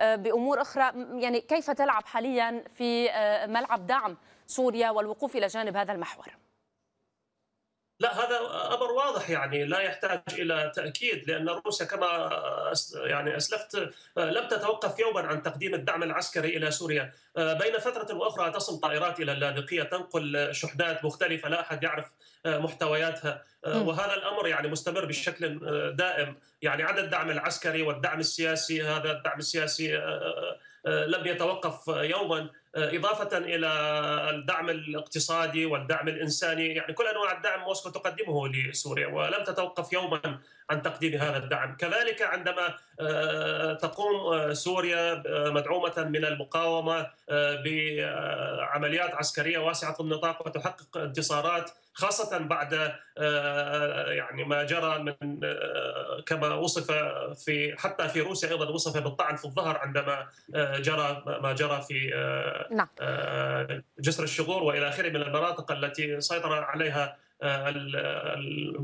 بأمور أخرى يعني كيف تلعب حاليا في ملعب دعم سوريا والوقوف إلى جانب هذا المحور لا هذا امر واضح يعني لا يحتاج الى تاكيد لان روسيا كما يعني اسلفت آه، لم تتوقف يوما عن تقديم الدعم العسكري الى سوريا آه، بين فتره واخرى تصل طائرات الى اللاذقيه تنقل شحنات مختلفه لا احد يعرف آه، محتوياتها وهذا الامر يعني مستمر بشكل دائم يعني عدا الدعم العسكري والدعم السياسي هذا الدعم السياسي لم يتوقف يوما آه، إضافة إلى الدعم الاقتصادي والدعم الإنساني يعني كل أنواع الدعم موسكو تقدمه لسوريا ولم تتوقف يوما عن تقديم هذا الدعم كذلك عندما آه، تقوم آه، سوريا مدعومة من المقاومة بعمليات عسكرية واسعة النطاق وتحقق انتصارات خاصة بعد يعني ما جرى من كما وصف في حتى في روسيا أيضا وصف بالطعن في الظهر عندما جرى ما جرى في نعم. آه، جسر الشغور والى اخره من المناطق التي سيطر عليها آه،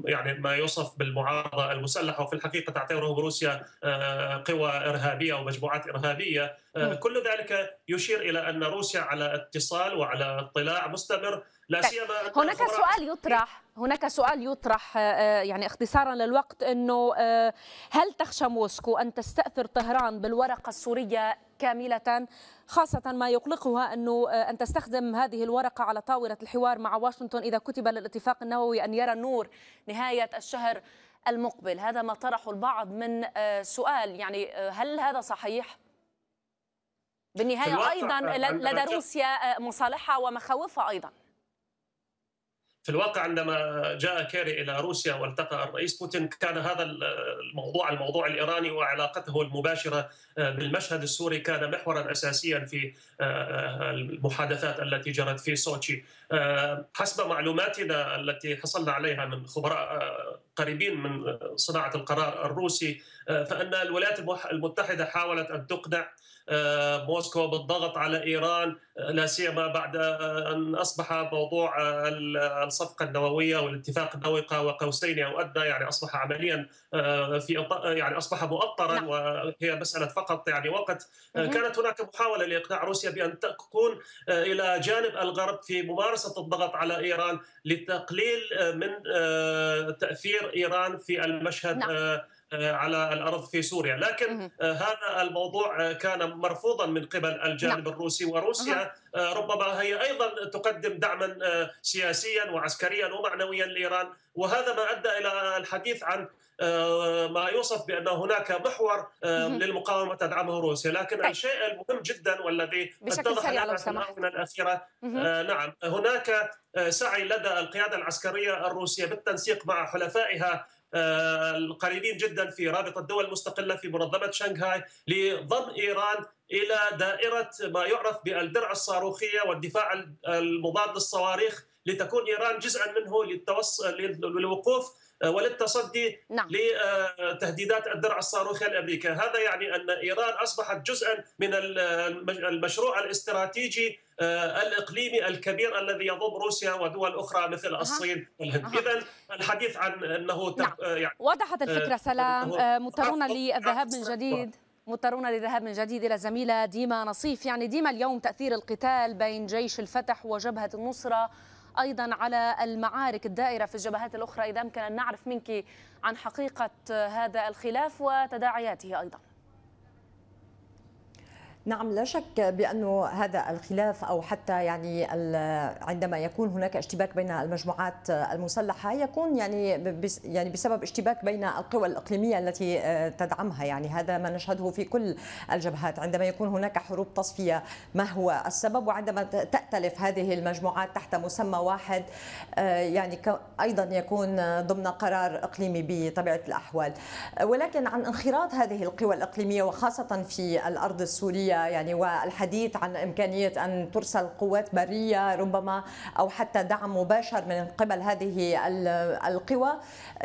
يعني ما يوصف بالمعارضه المسلحه وفي الحقيقه تعتبره روسيا آه، قوى ارهابيه ومجموعات ارهابيه نعم. كل ذلك يشير الى ان روسيا على اتصال وعلى اطلاع مستمر لا طيب. سيما هناك سؤال يطرح هناك سؤال يطرح يعني اختصارا للوقت انه هل تخشى موسكو ان تستاثر طهران بالورقه السوريه كامله خاصة ما يقلقها أنه آه، أن تستخدم هذه الورقة على طاولة الحوار مع واشنطن إذا كتب للاتفاق النووي أن يرى النور نهاية الشهر المقبل هذا ما طرحه البعض من آه، سؤال يعني آه، هل هذا صحيح؟ بالنهاية أيضا لدى روسيا مصالحها ومخاوفها أيضا في الواقع عندما جاء كيري الى روسيا والتقى الرئيس بوتين كان هذا الموضوع الموضوع الايراني وعلاقته المباشره آه، بالمشهد السوري كان محورا اساسيا في آه، آه، المحادثات التي جرت في سوتشي حسب معلوماتنا التي حصلنا عليها من خبراء قريبين من صناعه القرار الروسي فان الولايات المتحده حاولت ان تقنع آه، موسكو بالضغط على ايران آه، لا سيما بعد آه، ان اصبح موضوع الصفقه النوويه والاتفاق النووي قاب قوسين او ادنى يعني اصبح عمليا في يعني اصبح مؤطرا نعم. وهي مساله فقط يعني وقت كانت هناك محاوله لاقناع روسيا بان تكون الى جانب الغرب في ممارسه الضغط على ايران لتقليل من تاثير ايران في المشهد نعم. آه، على الارض في سوريا، لكن آه، هذا الموضوع آه، كان مرفوضا من قبل الجانب نعم. الروسي وروسيا ربما هي ايضا تقدم دعما سياسيا وعسكريا ومعنويا لايران وهذا ما ادى الى الحديث عن ما يوصف بان هناك محور للمقاومه تدعمه روسيا، لكن طيب. الشيء المهم جدا والذي اتضح لنا الاخيره نعم هناك سعي لدى القياده العسكريه الروسيه بالتنسيق مع حلفائها آه، القريبين جدا في رابطة الدول المستقلة في منظمة شنغهاي لضم إيران إلى دائرة ما يعرف بالدرع الصاروخية والدفاع المضاد للصواريخ لتكون إيران جزءا منه للتوص... للوقوف آه، وللتصدي نعم. لتهديدات الدرع الصاروخي الامريكي، هذا يعني ان ايران اصبحت جزءا من المشروع الاستراتيجي آه، الاقليمي الكبير الذي يضم روسيا ودول اخرى مثل الصين والهند اذا الحديث عن انه نعم. آه، يعني وضحت آه، الفكره سلام مضطرون للذهاب من جديد مضطرون للذهاب من جديد الى الزميله ديما نصيف يعني ديما اليوم تاثير القتال بين جيش الفتح وجبهه النصره ايضا على المعارك الدائره في الجبهات الاخرى اذا امكن ان نعرف منك عن حقيقه هذا الخلاف وتداعياته ايضا نعم لا شك بأنه هذا الخلاف أو حتى يعني عندما يكون هناك اشتباك بين المجموعات المسلحة يكون يعني يعني بسبب اشتباك بين القوى الإقليمية التي آه، تدعمها يعني هذا ما نشهده في كل الجبهات عندما يكون هناك حروب تصفية ما هو السبب وعندما تأتلف هذه المجموعات تحت مسمى واحد آه، يعني أيضا يكون ضمن قرار إقليمي بطبيعة الأحوال ولكن عن انخراط هذه القوى الإقليمية وخاصة في الأرض السورية يعني والحديث عن إمكانية أن ترسل قوات برية ربما أو حتى دعم مباشر من قبل هذه القوى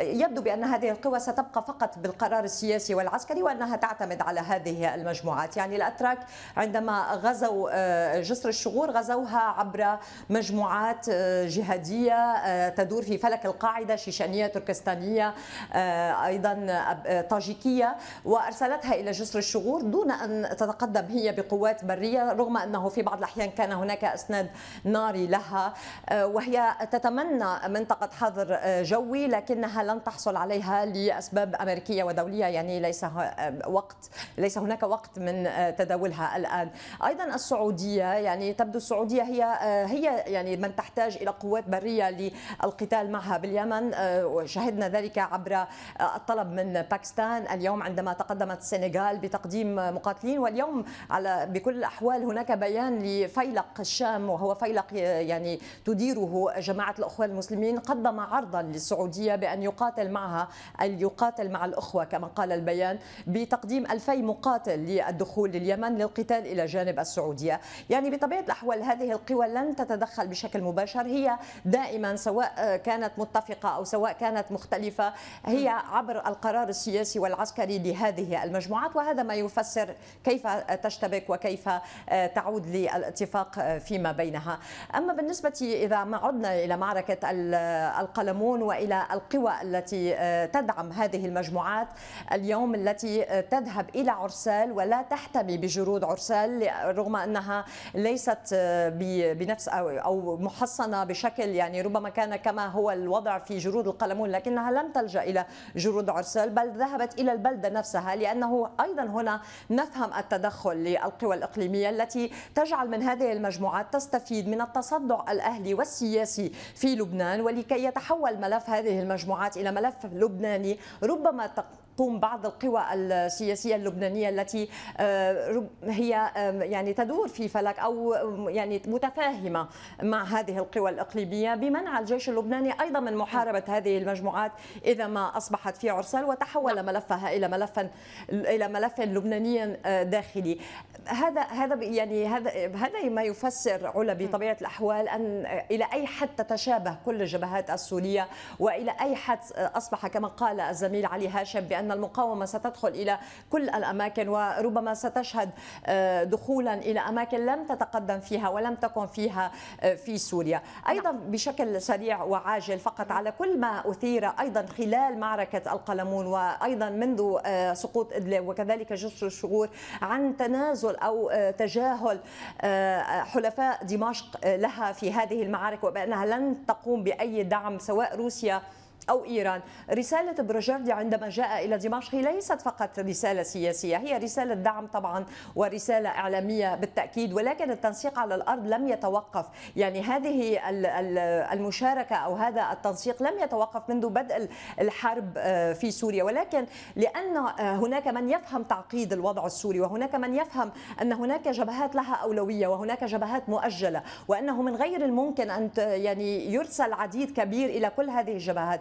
يبدو بأن هذه القوى ستبقى فقط بالقرار السياسي والعسكري وأنها تعتمد على هذه المجموعات يعني الأتراك عندما غزوا آه، جسر الشغور غزوها عبر مجموعات آه، جهادية آه، تدور في فلك القاعدة شيشانية تركستانية أيضا طاجيكية وأرسلتها إلى جسر الشغور دون أن تتقدم هي بقوات بريه رغم انه في بعض الاحيان كان هناك اسناد ناري لها آه، وهي تتمنى منطقه حظر آه، جوي لكنها لن تحصل عليها لاسباب امريكيه ودوليه يعني ليس آه، وقت ليس هناك وقت من تداولها الان ايضا السعوديه يعني تبدو السعوديه هي هي يعني من تحتاج الى قوات بريه للقتال معها باليمن وشهدنا ذلك عبر الطلب من باكستان اليوم عندما تقدمت السنغال بتقديم مقاتلين واليوم على بكل الأحوال هناك بيان لفيلق الشام وهو فيلق يعني تديره جماعة الأخوة المسلمين قدم عرضا للسعودية بأن يقاتل معها أن يقاتل مع الأخوة كما قال البيان بتقديم 2000 مقاتل للدخول لليمن للقتال إلى جانب السعودية يعني بطبيعة الأحوال هذه القوى لن تتدخل بشكل مباشر هي دائما سواء كانت متفقة أو سواء كانت مختلفة هي عبر القرار السياسي والعسكري لهذه المجموعات وهذا ما يفسر كيف تش تشتبك وكيف آه، تعود للاتفاق آه، فيما بينها أما بالنسبة إذا ما عدنا إلى معركة القلمون وإلى القوى التي آه، تدعم هذه المجموعات اليوم التي تذهب إلى عرسال ولا تحتمي بجرود عرسال رغم أنها ليست بنفس أو محصنة بشكل يعني ربما كان كما هو الوضع في جرود القلمون لكنها لم تلجأ إلى جرود عرسال بل ذهبت إلى البلدة نفسها لأنه أيضا هنا نفهم التدخل للقوى الإقليمية التي تجعل من هذه المجموعات تستفيد من التصدع الأهلي والسياسي في لبنان ولكي يتحول ملف هذه المجموعات إلى ملف لبناني ربما تقوم بعض القوى السياسيه اللبنانيه التي آه، هي آه، يعني تدور في فلك او آه، يعني متفاهمه مع هذه القوى الاقليميه بمنع الجيش اللبناني ايضا من محاربه هذه المجموعات اذا ما اصبحت في عرسال وتحول نعم. ملفها الى ملف الى ملف لبناني داخلي هذا هذا يعني هذا هذا ما يفسر علا بطبيعه الاحوال ان الى اي حد تتشابه كل الجبهات السوريه والى اي حد اصبح كما قال الزميل علي هاشم بان بأن المقاومة ستدخل إلى كل الأماكن وربما ستشهد آه، دخولا إلى أماكن لم تتقدم فيها ولم تكن فيها آه، في سوريا أيضا نعم. بشكل سريع وعاجل فقط على كل ما أثير أيضا خلال معركة القلمون وأيضا منذ آه، سقوط إدلب وكذلك جسر الشغور عن تنازل أو تجاهل حلفاء دمشق لها في هذه المعارك وبأنها لن تقوم بأي دعم سواء روسيا أو إيران رسالة برجردي عندما جاء إلى دمشق هي ليست فقط رسالة سياسية هي رسالة دعم طبعا ورسالة إعلامية بالتأكيد ولكن التنسيق على الأرض لم يتوقف يعني هذه المشاركة أو هذا التنسيق لم يتوقف منذ بدء الحرب آه، في سوريا ولكن لأن آه، هناك من يفهم تعقيد الوضع السوري وهناك من يفهم أن هناك جبهات لها أولوية وهناك جبهات مؤجلة وأنه من غير الممكن أن يعني يرسل عديد كبير إلى كل هذه الجبهات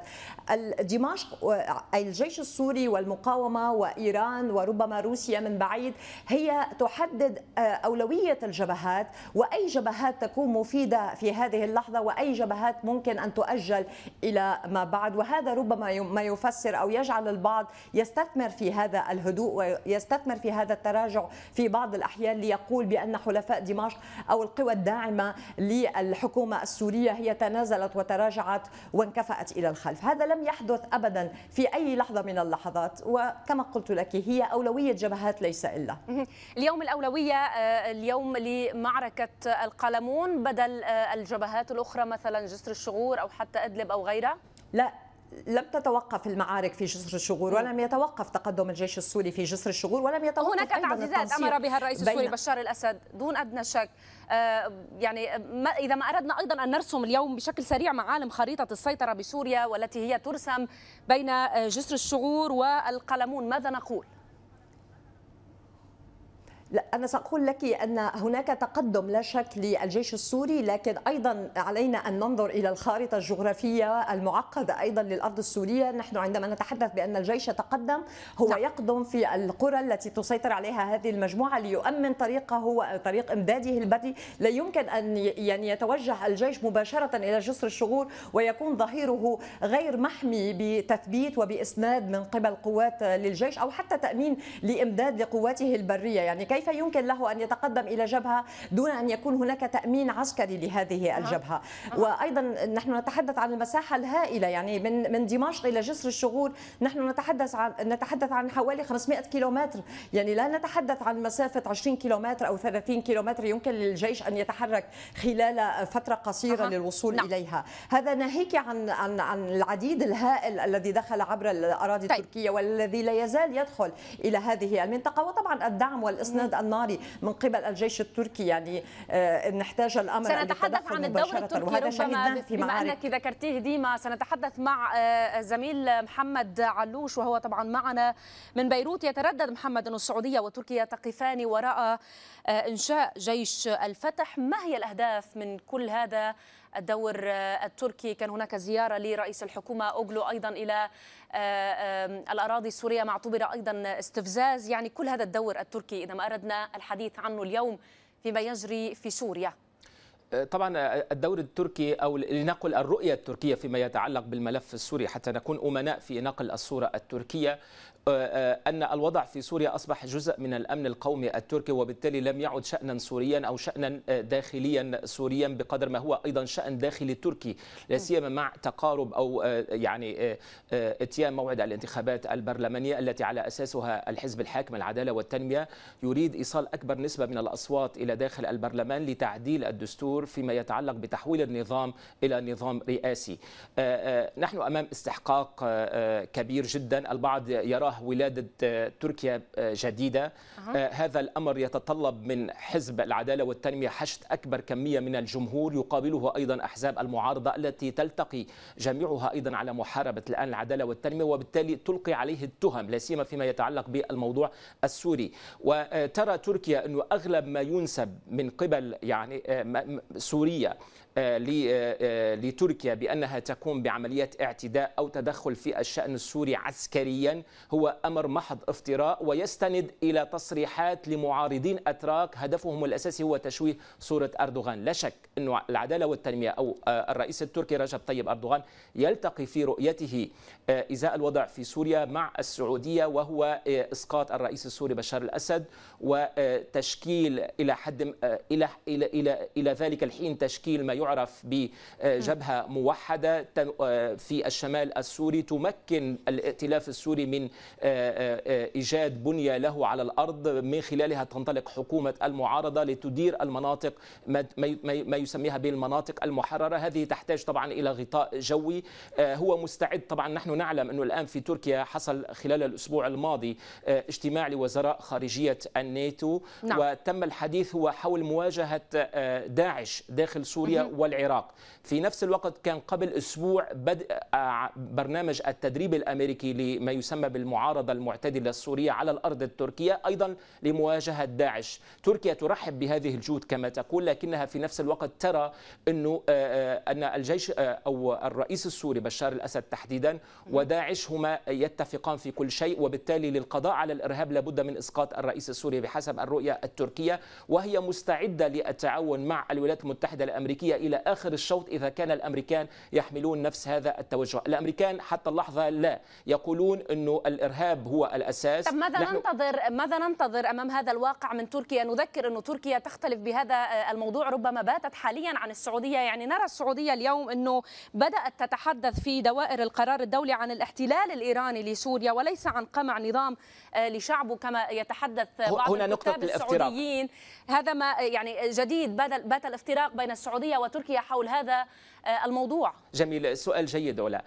دمشق الجيش السوري والمقاومة وإيران وربما روسيا من بعيد هي تحدد آه، أولوية الجبهات وأي جبهات تكون مفيدة في هذه اللحظة وأي جبهات ممكن أن تؤجل إلى ما بعد وهذا ربما ما يفسر أو يجعل البعض يستثمر في هذا الهدوء ويستثمر في هذا التراجع في بعض الأحيان ليقول بأن حلفاء دمشق أو القوى الداعمة للحكومة السورية هي تنازلت وتراجعت وانكفأت إلى الخلف هذا لم يحدث أبدا في أي لحظة من اللحظات وكما قلت لك هي أولوية جبهات ليس إلا اليوم الأولوية آه، اليوم لمعركة القلمون بدل آه، الجبهات الأخرى مثلا جسر الشغور أو حتى أدلب أو غيرها لا لم تتوقف المعارك في جسر الشغور ولم يتوقف تقدم الجيش السوري في جسر الشغور ولم يتوقف هناك تعزيزات امر بها الرئيس السوري بشار الاسد دون ادنى شك آه، يعني ما اذا ما اردنا ايضا ان نرسم اليوم بشكل سريع معالم خريطه السيطره بسوريا والتي هي ترسم بين آه، جسر الشغور والقلمون ماذا نقول؟ لا أنا سأقول لك أن هناك تقدم لا شك للجيش السوري لكن أيضا علينا أن ننظر إلى الخارطة الجغرافية المعقدة أيضا للأرض السورية نحن عندما نتحدث بأن الجيش تقدم هو نعم. يقدم في القرى التي تسيطر عليها هذه المجموعة ليؤمن طريقه وطريق إمداده البري لا يمكن أن يعني يتوجه الجيش مباشرة إلى جسر الشغور ويكون ظهيره غير محمي بتثبيت وبإسناد من قبل قوات للجيش أو حتى تأمين لإمداد لقواته البرية يعني كيف كيف يمكن له أن يتقدم إلى جبهة دون أن يكون هناك تأمين عسكري لهذه الجبهة وأيضا نحن نتحدث عن المساحة الهائلة يعني من من دمشق إلى جسر الشغور نحن نتحدث عن نتحدث عن حوالي 500 كيلومتر يعني لا نتحدث عن مسافة 20 كيلومتر أو 30 كيلومتر يمكن للجيش أن يتحرك خلال فترة قصيرة أه. للوصول نعم. إليها هذا ناهيك عن عن عن العديد الهائل الذي دخل عبر الأراضي طيب. التركية والذي لا يزال يدخل إلى هذه المنطقة وطبعا الدعم والإسناد الرصد الناري من قبل الجيش التركي يعني آه، نحتاج الامر سنتحدث عن الدور التركي وهذا ربما في بما انك ذكرتيه ديما سنتحدث مع آه، زميل محمد علوش وهو طبعا معنا من بيروت يتردد محمد ان السعوديه وتركيا تقفان وراء آه، انشاء جيش الفتح ما هي الاهداف من كل هذا الدور التركي كان هناك زيارة لرئيس الحكومة أوغلو أيضا إلى آه، الأراضي السورية مع اعتبر أيضا استفزاز يعني كل هذا الدور التركي إذا ما أردنا الحديث عنه اليوم فيما يجري في سوريا آه، طبعا آه، الدور التركي او لنقل الرؤيه التركيه فيما يتعلق بالملف السوري حتى نكون امناء في نقل الصوره التركيه آه، آه، أن الوضع في سوريا أصبح جزء من الأمن القومي التركي وبالتالي لم يعد شأنا سوريا أو شأنا آه، داخليا سوريا بقدر ما هو أيضا شأن داخلي تركي لا سيما مع تقارب أو يعني اتيان موعد الانتخابات البرلمانية التي على أساسها الحزب الحاكم العدالة والتنمية يريد إيصال أكبر نسبة من الأصوات إلى داخل البرلمان لتعديل الدستور فيما يتعلق بتحويل النظام إلى نظام رئاسي نحن أمام استحقاق كبير جدا البعض يراه الله ولادة آه، تركيا آه، جديدة أه. هذا الأمر يتطلب من حزب العدالة والتنمية حشد أكبر كمية من الجمهور يقابله أيضا أحزاب المعارضة التي تلتقي جميعها أيضا على محاربة الآن العدالة والتنمية وبالتالي تلقي عليه التهم لا سيما فيما يتعلق بالموضوع السوري وترى تركيا أنه أغلب ما ينسب من قبل يعني آه، سوريا لتركيا بأنها تقوم بعمليات اعتداء أو تدخل في الشأن السوري عسكريا هو هو أمر محض افتراء ويستند إلى تصريحات لمعارضين أتراك هدفهم الأساسي هو تشويه صورة أردوغان لا شك أن العدالة والتنمية أو آه، الرئيس التركي رجب طيب أردوغان يلتقي في رؤيته آه، إزاء الوضع في سوريا مع السعودية وهو آه، إسقاط الرئيس السوري بشار الأسد وتشكيل إلى حد إلى إلى إلى إلى ذلك الحين تشكيل ما يعرف بجبهة موحدة في الشمال السوري تمكن الائتلاف السوري من آه، آه، آه، إيجاد بنية له على الأرض من خلالها تنطلق حكومة المعارضة لتدير المناطق ما يسميها بالمناطق المحررة هذه تحتاج طبعا إلى غطاء جوي هو مستعد طبعا نحن نعلم أنه الآن في تركيا حصل خلال الأسبوع الماضي اجتماع لوزراء خارجية الناتو نعم. وتم الحديث هو حول مواجهة داعش داخل سوريا والعراق في نفس الوقت كان قبل أسبوع بدء برنامج التدريب الأمريكي لما يسمى بالمعارضة المعارضة المعتدلة السورية على الأرض التركية أيضا لمواجهة داعش تركيا ترحب بهذه الجهود كما تقول لكنها في نفس الوقت ترى أنه آه، آه، أن الجيش آه، أو الرئيس السوري بشار الأسد تحديدا وداعش هما يتفقان في كل شيء وبالتالي للقضاء على الإرهاب لابد من إسقاط الرئيس السوري بحسب الرؤية التركية وهي مستعدة للتعاون مع الولايات المتحدة الأمريكية إلى آخر الشوط إذا كان الأمريكان يحملون نفس هذا التوجه الأمريكان حتى اللحظة لا يقولون أنه الإرهاب الارهاب هو الاساس طب ماذا نحن... ننتظر ماذا ننتظر امام هذا الواقع من تركيا نذكر انه تركيا تختلف بهذا آه، الموضوع ربما باتت حاليا عن السعوديه يعني نرى السعوديه اليوم انه بدات تتحدث في دوائر القرار الدولي عن الاحتلال الايراني لسوريا وليس عن قمع نظام آه، لشعبه كما يتحدث بعض هنا الكتاب السعوديين هذا ما آه، يعني جديد بات الافتراق بين السعوديه وتركيا حول هذا الموضوع جميل سؤال جيد ولا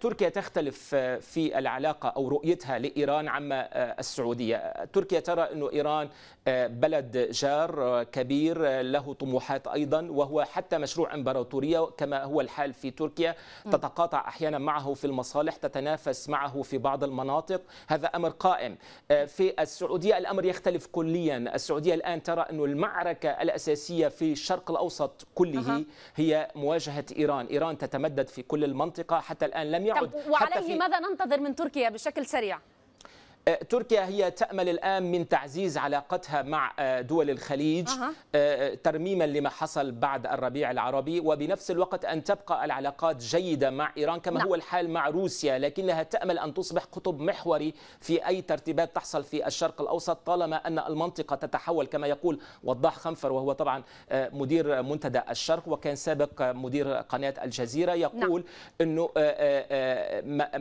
تركيا تختلف في العلاقه او أو رؤيتها لإيران عما آه، السعودية تركيا ترى أن إيران آه، بلد جار آه، كبير له طموحات أيضا وهو حتى مشروع إمبراطورية كما هو الحال في تركيا تتقاطع أحيانا معه في المصالح تتنافس معه في بعض المناطق هذا أمر قائم في السعودية الأمر يختلف كليا السعودية الآن ترى أن المعركة الأساسية في الشرق الأوسط كله هي مواجهة إيران إيران تتمدد في كل المنطقة حتى الآن لم يعد وعليه حتى في ماذا ننتظر من تركيا بش بشكل سريع آه، تركيا هي تأمل الآن من تعزيز علاقتها مع آه، دول الخليج آه، ترميما لما حصل بعد الربيع العربي وبنفس الوقت أن تبقى العلاقات جيدة مع إيران كما نعم. هو الحال مع روسيا لكنها تأمل أن تصبح قطب محوري في أي ترتيبات تحصل في الشرق الأوسط طالما أن المنطقة تتحول كما يقول وضاح خنفر وهو طبعا مدير منتدى الشرق وكان سابق مدير قناة الجزيرة يقول نعم. أنه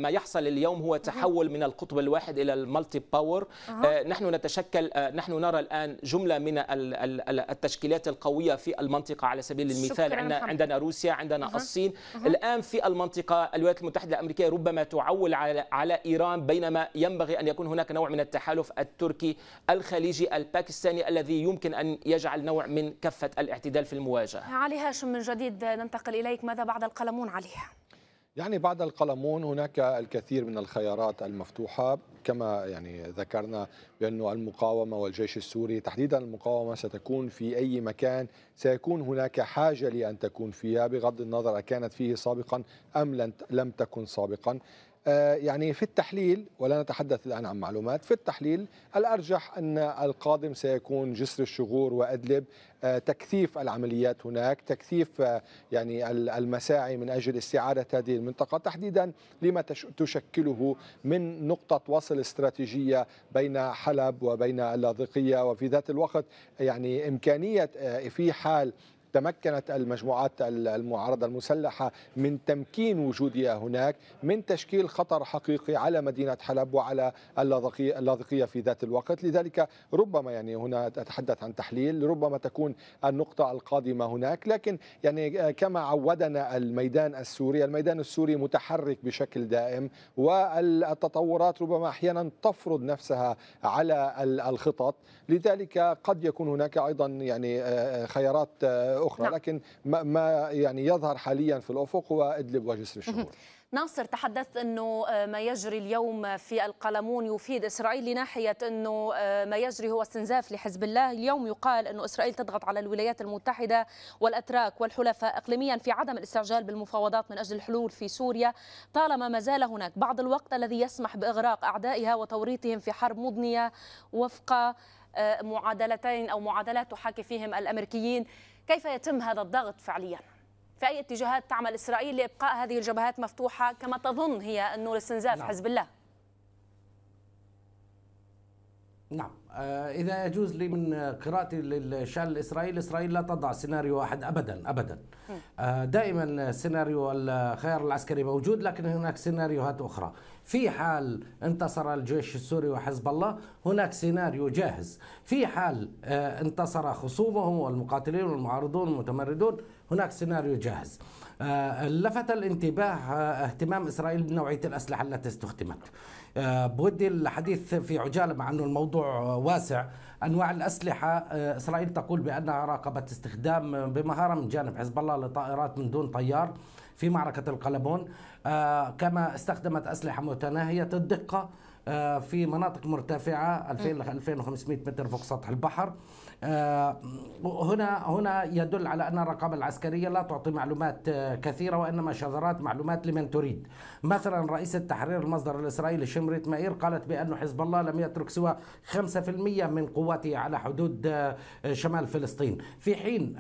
ما يحصل اليوم هو تحول من القطب الواحد إلى مالتي باور آه، نحن نتشكل آه، نحن نرى الآن جملة من التشكيلات القوية في المنطقة على سبيل المثال عندنا, عندنا روسيا عندنا أه. الصين أه. الآن في المنطقة الولايات المتحدة الأمريكية ربما تعول على, على إيران بينما ينبغي أن يكون هناك نوع من التحالف التركي الخليجي الباكستاني الذي يمكن أن يجعل نوع من كفة الاعتدال في المواجهة علي هاشم من جديد ننتقل إليك ماذا بعد القلمون عليها يعني بعد القلمون هناك الكثير من الخيارات المفتوحة كما يعني ذكرنا بأن المقاومة والجيش السوري تحديدا المقاومة ستكون في أي مكان سيكون هناك حاجة لأن تكون فيها بغض النظر أكانت فيه سابقا أم لم تكن سابقا آه، يعني في التحليل ولا نتحدث الآن عن معلومات في التحليل الأرجح أن القادم سيكون جسر الشغور وأدلب آه، تكثيف العمليات هناك تكثيف آه، يعني المساعي من أجل استعادة هذه المنطقة تحديدا لما تشكله من نقطة وصل استراتيجية بين حلب وبين اللاذقية وفي ذات الوقت يعني إمكانية في حال تمكنت المجموعات المعارضة المسلحة من تمكين وجودها هناك من تشكيل خطر حقيقي على مدينة حلب وعلى اللاذقية في ذات الوقت لذلك ربما يعني هنا أتحدث عن تحليل ربما تكون النقطة القادمة هناك لكن يعني كما عودنا الميدان السوري الميدان السوري متحرك بشكل دائم والتطورات ربما أحيانا تفرض نفسها على الخطط لذلك قد يكون هناك أيضا يعني آه، خيارات آه، اخرى نعم. لكن ما ما يعني يظهر حاليا في الافق هو ادلب وجسر الشهور ناصر تحدثت انه آه، ما يجري اليوم في القلمون يفيد اسرائيل لناحيه انه آه، ما يجري هو استنزاف لحزب الله، اليوم يقال انه اسرائيل تضغط على الولايات المتحده والاتراك والحلفاء اقليميا في عدم الاستعجال بالمفاوضات من اجل الحلول في سوريا، طالما ما زال هناك بعض الوقت الذي يسمح باغراق اعدائها وتوريطهم في حرب مضنيه وفق آه، معادلتين او معادلات تحاكي فيهم الامريكيين كيف يتم هذا الضغط فعليا؟ في أي اتجاهات تعمل إسرائيل لإبقاء هذه الجبهات مفتوحة كما تظن هي أنه لاستنزاف نعم. حزب الله؟ نعم آه، اذا يجوز لي من قراءتي للشان الاسرائيلي اسرائيل لا تضع سيناريو واحد ابدا ابدا آه، دائما سيناريو الخيار العسكري موجود لكن هناك سيناريوهات اخرى في حال انتصر الجيش السوري وحزب الله هناك سيناريو جاهز في حال آه، انتصر خصومهم والمقاتلين والمعارضون والمتمردون هناك سيناريو جاهز لفت الانتباه اهتمام اسرائيل بنوعيه الاسلحه التي استخدمت آه، بودي الحديث في عجالة مع أنه الموضوع واسع أنواع الأسلحة آه، إسرائيل تقول بأنها راقبت استخدام بمهارة من جانب حزب الله لطائرات من دون طيار في معركة القلبون آه، كما استخدمت أسلحة متناهية الدقة في مناطق مرتفعة 2500 متر فوق سطح البحر آه، هنا هنا يدل على ان الرقابه العسكريه لا تعطي معلومات آه، كثيره وانما شذرات معلومات لمن تريد. مثلا رئيس التحرير المصدر الاسرائيلي شمريت مائير قالت بان حزب الله لم يترك سوى 5% من قواته على حدود آه، شمال فلسطين، في حين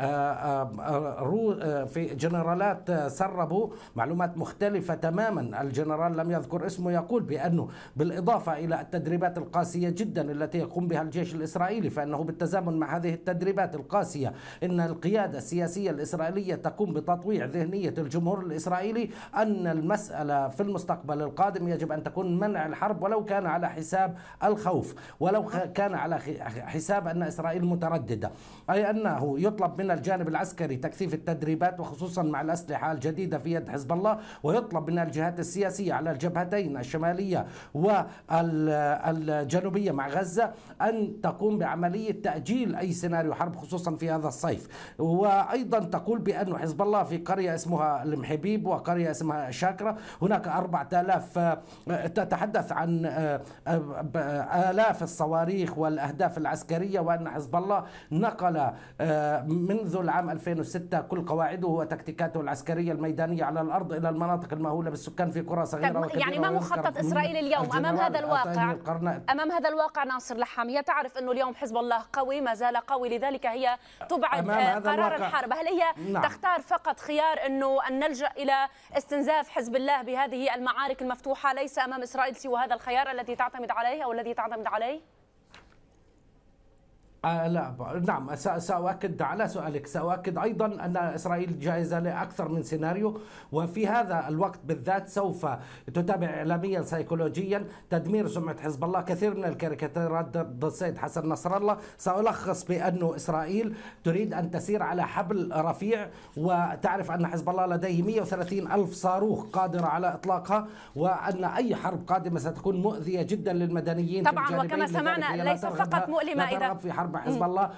في جنرالات سربوا معلومات مختلفه تماما، الجنرال لم يذكر اسمه يقول بانه بالاضافه الى التدريبات القاسيه جدا التي يقوم بها الجيش الاسرائيلي فانه بالتزامن مع هذه التدريبات القاسية إن القيادة السياسية الإسرائيلية تقوم بتطويع ذهنية الجمهور الإسرائيلي أن المسألة في المستقبل القادم يجب أن تكون منع الحرب ولو كان على حساب الخوف ولو كان على حساب أن إسرائيل مترددة أي أنه يطلب من الجانب العسكري تكثيف التدريبات وخصوصا مع الأسلحة الجديدة في يد حزب الله ويطلب من الجهات السياسية على الجبهتين الشمالية والجنوبية مع غزة أن تقوم بعملية تأجيل أي سيناريو حرب خصوصا في هذا الصيف وأيضا تقول بأن حزب الله في قرية اسمها المحبيب وقرية اسمها شاكرة هناك 4000 تتحدث عن آلاف الصواريخ والأهداف العسكرية وأن حزب الله نقل منذ العام 2006 كل قواعده وتكتيكاته العسكرية الميدانية على الأرض إلى المناطق المهولة بالسكان في قرى صغيرة طيب، وكبيرة يعني ما مخطط إسرائيل اليوم أمام هذا الواقع أمام هذا الواقع ناصر لحام تعرف أنه اليوم حزب الله قوي ما زال زال قوي لذلك هي تبعد قرار الحرب هل هي نعم. تختار فقط خيار أنه أن نلجأ إلى استنزاف حزب الله بهذه المعارك المفتوحة ليس أمام إسرائيل سوى هذا الخيار الذي تعتمد عليه أو الذي تعتمد عليه آه لا ب... نعم سأؤكد على سؤالك سأؤكد أيضا أن إسرائيل جاهزة لأكثر من سيناريو وفي هذا الوقت بالذات سوف تتابع إعلاميا سيكولوجيا تدمير سمعة حزب الله كثير من الكاريكاتيرات ضد السيد حسن نصر الله سألخص بأنه إسرائيل تريد أن تسير على حبل رفيع وتعرف أن حزب الله لديه 130 ألف صاروخ قادرة على إطلاقها وأن أي حرب قادمة ستكون مؤذية جدا للمدنيين طبعا وكما سمعنا ليس فقط مؤلمة إذا في حرب حرب مع حزب الله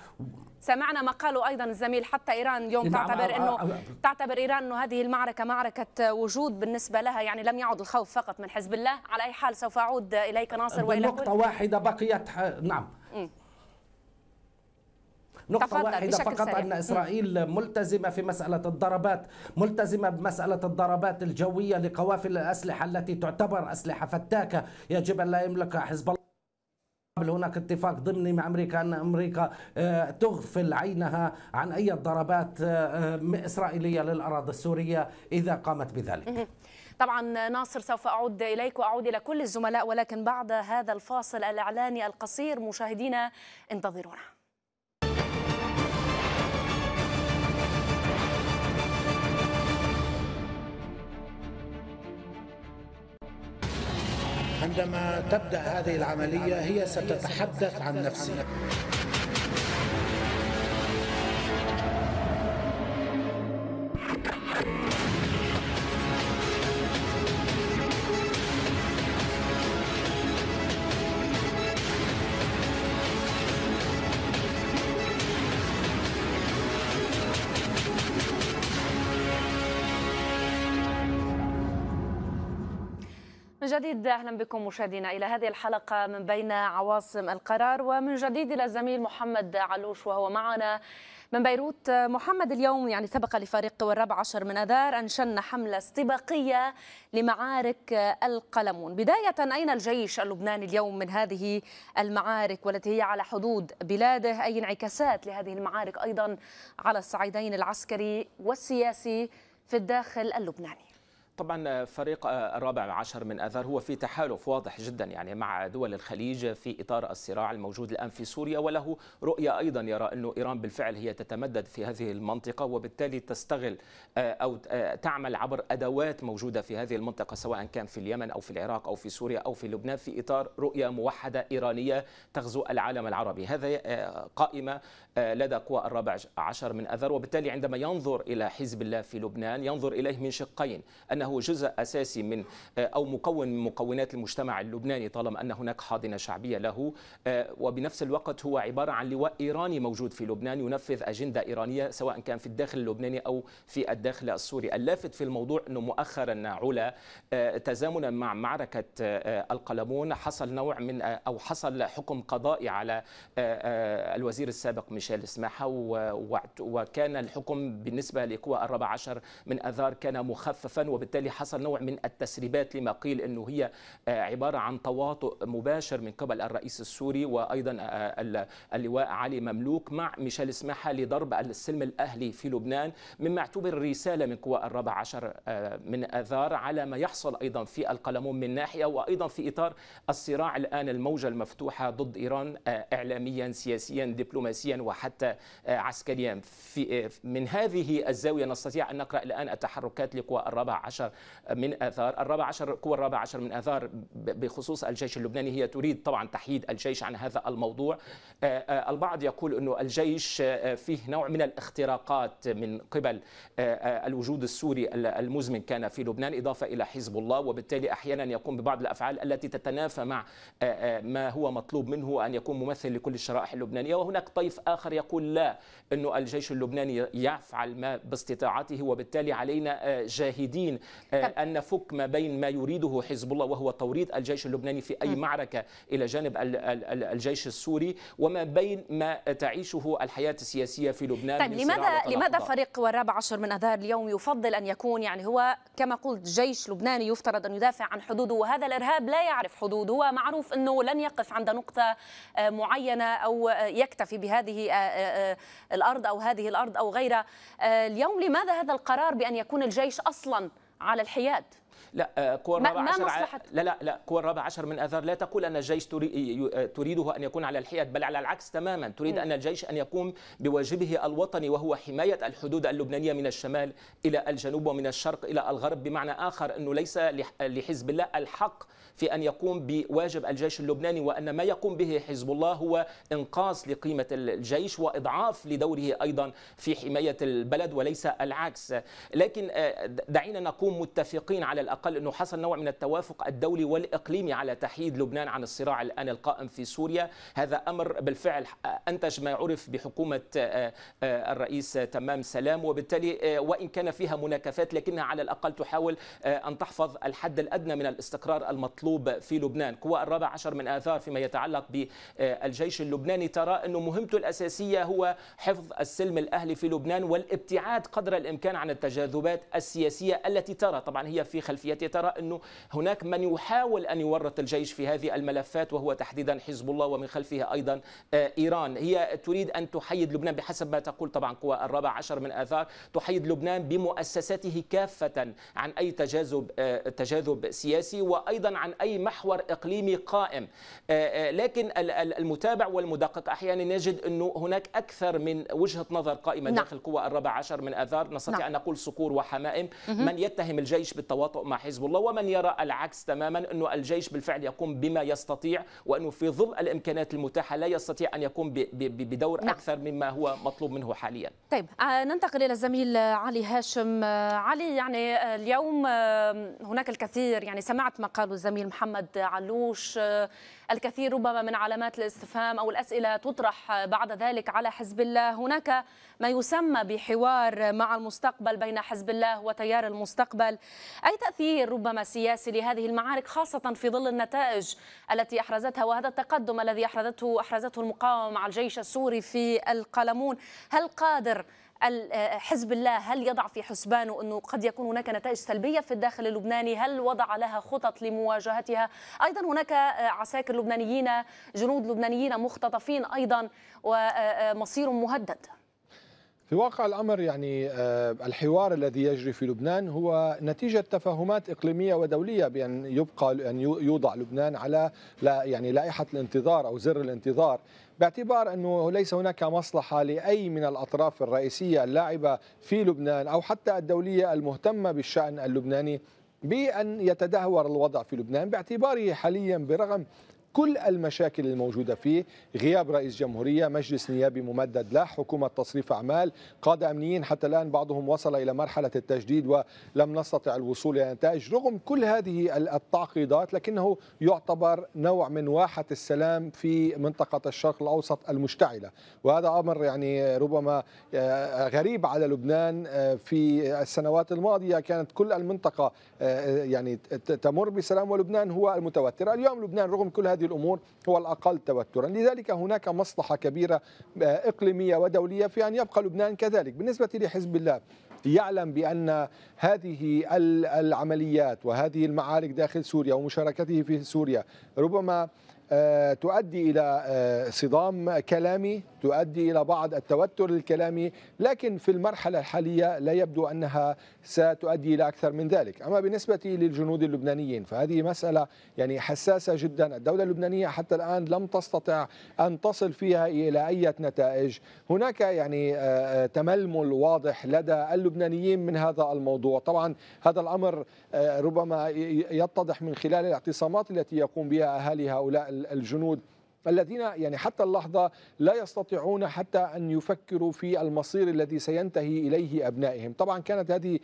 سمعنا ما قاله ايضا الزميل حتى ايران اليوم تعتبر انه تعتبر ايران انه هذه المعركه معركه وجود بالنسبه لها يعني لم يعد الخوف فقط من حزب الله على اي حال سوف اعود اليك ناصر والى نقطه واحده بقيت ح... نعم نقطة واحدة فقط سريع. أن إسرائيل ملتزمة في مسألة الضربات ملتزمة بمسألة الضربات الجوية لقوافل الأسلحة التي تعتبر أسلحة فتاكة يجب أن لا يملك حزب الله قبل هناك اتفاق ضمني مع امريكا ان امريكا آه، تغفل عينها عن اي ضربات آه، اسرائيليه للاراضي السوريه اذا قامت بذلك. طبعا ناصر سوف اعود اليك واعود الى كل الزملاء ولكن بعد هذا الفاصل الاعلاني القصير مشاهدينا انتظرونا. عندما تبدأ هذه العملية هي ستتحدث عن نفسها جديد اهلا بكم مشاهدينا الى هذه الحلقه من بين عواصم القرار ومن جديد الى الزميل محمد علوش وهو معنا من بيروت محمد اليوم يعني سبق لفريق قوى الرابع عشر من اذار ان شن حمله استباقيه لمعارك القلمون، بدايه اين الجيش اللبناني اليوم من هذه المعارك والتي هي على حدود بلاده، اي انعكاسات لهذه المعارك ايضا على الصعيدين العسكري والسياسي في الداخل اللبناني؟ طبعا آه، فريق آه، الرابع عشر من اذار هو في تحالف واضح جدا يعني مع دول الخليج في اطار الصراع الموجود الان في سوريا وله رؤيه ايضا يرى انه ايران بالفعل هي تتمدد في هذه المنطقه وبالتالي تستغل آه، او تعمل عبر ادوات موجوده في هذه المنطقه سواء كان في اليمن او في العراق او في سوريا او في لبنان في اطار رؤيه موحده ايرانيه تغزو العالم العربي، هذا قائمه لدى قوى الرابع عشر من اذار وبالتالي عندما ينظر الى حزب الله في لبنان ينظر اليه من شقين أن أنه جزء أساسي من آه، أو مكون من مكونات المجتمع اللبناني طالما أن هناك حاضنة شعبية له آه، وبنفس الوقت هو عبارة عن لواء إيراني موجود في لبنان ينفذ أجندة إيرانية سواء كان في الداخل اللبناني أو في الداخل السوري اللافت في الموضوع أنه مؤخرا علا آه، تزامنا مع معركة القلمون حصل نوع من أو حصل حكم قضائي على الوزير السابق ميشيل سماحة وكان الحكم بالنسبة لقوى الرابع عشر من أذار كان مخففا وبالتالي وبالتالي حصل نوع من التسريبات لما قيل أنه هي آه، عبارة عن تواطؤ مباشر من قبل الرئيس السوري وأيضا آه، آه، اللواء علي مملوك مع ميشيل سماحة لضرب السلم الأهلي في لبنان مما اعتبر رسالة من قوى الرابع عشر من أذار على ما يحصل أيضا في القلمون من ناحية وأيضا في إطار الصراع الآن الموجة المفتوحة ضد إيران إعلاميا سياسيا دبلوماسيا وحتى عسكريا في من هذه الزاوية نستطيع أن نقرأ الآن التحركات لقوى الرابع عشر عشر من آذار الرابع عشر القوى الرابع عشر من آذار بخصوص الجيش اللبناني هي تريد طبعا تحييد الجيش عن هذا الموضوع آه، آه، البعض يقول أنه الجيش آه، فيه نوع من الاختراقات من قبل الوجود السوري المزمن كان في لبنان إضافة إلى حزب الله وبالتالي أحيانا يقوم ببعض الأفعال التي تتنافى مع ما هو مطلوب منه أن يكون ممثل لكل الشرائح اللبنانية وهناك طيف آخر يقول لا انه الجيش اللبناني يفعل ما باستطاعته وبالتالي علينا آه، جاهدين آه، ان نفك ما بين ما يريده حزب الله وهو توريد الجيش اللبناني في اي معركه الى جانب الجيش السوري وما بين ما تعيشه الحياه السياسيه في لبنان طيب لماذا لماذا فريق الرابع عشر من اذار اليوم يفضل ان يكون يعني هو كما قلت جيش لبناني يفترض ان يدافع عن حدوده وهذا الارهاب لا يعرف حدود هو معروف انه لن يقف عند نقطه آه، معينه او يكتفي بهذه الأرض أو هذه الأرض أو غيرها آه، اليوم لماذا هذا القرار بأن يكون الجيش أصلا على الحياد؟ لا آه، قوى الرابع ما عشر لا لا لا قوى الرابع عشر من اذار لا تقول ان الجيش آه، تريده ان يكون على الحياد بل على العكس تماما تريد ان الجيش ان يقوم بواجبه الوطني وهو حمايه الحدود اللبنانيه من الشمال الى الجنوب ومن الشرق الى الغرب بمعنى اخر انه ليس لحزب الله الحق في ان يقوم بواجب الجيش اللبناني وان ما يقوم به حزب الله هو انقاص لقيمه الجيش واضعاف لدوره ايضا في حمايه البلد وليس العكس لكن آه، دعينا نكون متفقين على الاقل الأقل أنه حصل نوع من التوافق الدولي والإقليمي على تحييد لبنان عن الصراع الآن القائم في سوريا هذا أمر بالفعل أنتج ما عرف بحكومة آه، آه، الرئيس تمام سلام وبالتالي آه، وإن كان فيها مناكفات لكنها على الأقل تحاول أن تحفظ الحد الأدنى من الاستقرار المطلوب في لبنان قوى الرابع عشر من آذار فيما يتعلق بالجيش اللبناني ترى أنه مهمته الأساسية هو حفظ السلم الأهلي في لبنان والابتعاد قدر الإمكان عن التجاذبات السياسية التي ترى طبعا هي في خلفية التي ترى أنه هناك من يحاول أن يورط الجيش في هذه الملفات وهو تحديدا حزب الله ومن خلفه أيضا آه، إيران هي تريد أن تحيد لبنان بحسب ما تقول طبعا قوى الرابع عشر من آذار تحيد لبنان بمؤسساته كافة عن أي تجاذب آه، تجاذب سياسي وأيضا عن أي محور إقليمي قائم آه، لكن المتابع والمدقق أحيانا نجد أنه هناك أكثر من وجهة نظر قائمة نعم. داخل قوى الرابع عشر من آذار نستطيع نعم. أن نقول صقور وحمائم من يتهم الجيش بالتواطؤ مع حزب الله ومن يرى العكس تماما أنه الجيش بالفعل يقوم بما يستطيع وأنه في ظل الإمكانات المتاحة لا يستطيع أن يقوم بدور نعم. أكثر مما هو مطلوب منه حاليا طيب آه، ننتقل إلى الزميل آه، علي هاشم آه، علي يعني اليوم هناك الكثير يعني سمعت ما قاله الزميل محمد علوش الكثير ربما من علامات الاستفهام أو الأسئلة تطرح بعد ذلك على حزب الله هناك ما يسمى بحوار مع المستقبل بين حزب الله وتيار المستقبل أي تأثير ربما سياسي لهذه المعارك خاصة في ظل النتائج التي أحرزتها وهذا التقدم الذي أحرزته أحرزته المقاومة مع الجيش السوري في القلمون هل قادر آه، حزب الله هل يضع في حسبانه أنه قد يكون هناك نتائج سلبية في الداخل اللبناني هل وضع لها خطط لمواجهتها أيضا هناك آه، عساكر لبنانيين جنود لبنانيين مختطفين أيضا ومصير آه، مهدد في واقع الامر يعني آه، الحوار الذي يجري في لبنان هو نتيجه تفاهمات اقليميه ودوليه بان يبقى ان يوضع لبنان على لا يعني لائحه الانتظار او زر الانتظار باعتبار انه ليس هناك مصلحه لاي من الاطراف الرئيسيه اللاعبه في لبنان او حتى الدوليه المهتمه بالشان اللبناني بأن يتدهور الوضع في لبنان باعتباره حاليا برغم كل المشاكل الموجودة فيه غياب رئيس جمهورية مجلس نيابي ممدد له حكومة تصريف أعمال قادة أمنيين حتى الآن بعضهم وصل إلى مرحلة التجديد ولم نستطع الوصول إلى نتائج رغم كل هذه التعقيدات لكنه يعتبر نوع من واحة السلام في منطقة الشرق الأوسط المشتعلة وهذا أمر يعني ربما آه، غريب على لبنان آه، في السنوات الماضية كانت كل المنطقة آه، يعني تمر بسلام ولبنان هو المتوتر اليوم لبنان رغم كل هذه هذه الأمور هو الأقل توترا لذلك هناك مصلحة كبيرة آه، إقليمية ودولية في أن يبقى لبنان كذلك بالنسبة لحزب الله يعلم بأن هذه العمليات وهذه المعارك داخل سوريا ومشاركته في سوريا ربما آه، تؤدي إلى آه، صدام كلامي تؤدي إلى بعض التوتر الكلامي لكن في المرحلة الحالية لا يبدو أنها ستؤدي إلى أكثر من ذلك أما بالنسبة للجنود اللبنانيين فهذه مسألة يعني حساسة جدا الدولة اللبنانية حتى الآن لم تستطع أن تصل فيها إلى أي نتائج هناك يعني آه، آه، تململ واضح لدى اللبنانيين من هذا الموضوع طبعا هذا الأمر آه، ربما يتضح من خلال الاعتصامات التي يقوم بها أهالي هؤلاء الجنود الذين يعني حتى اللحظة لا يستطيعون حتى أن يفكروا في المصير الذي سينتهي إليه أبنائهم طبعا كانت هذه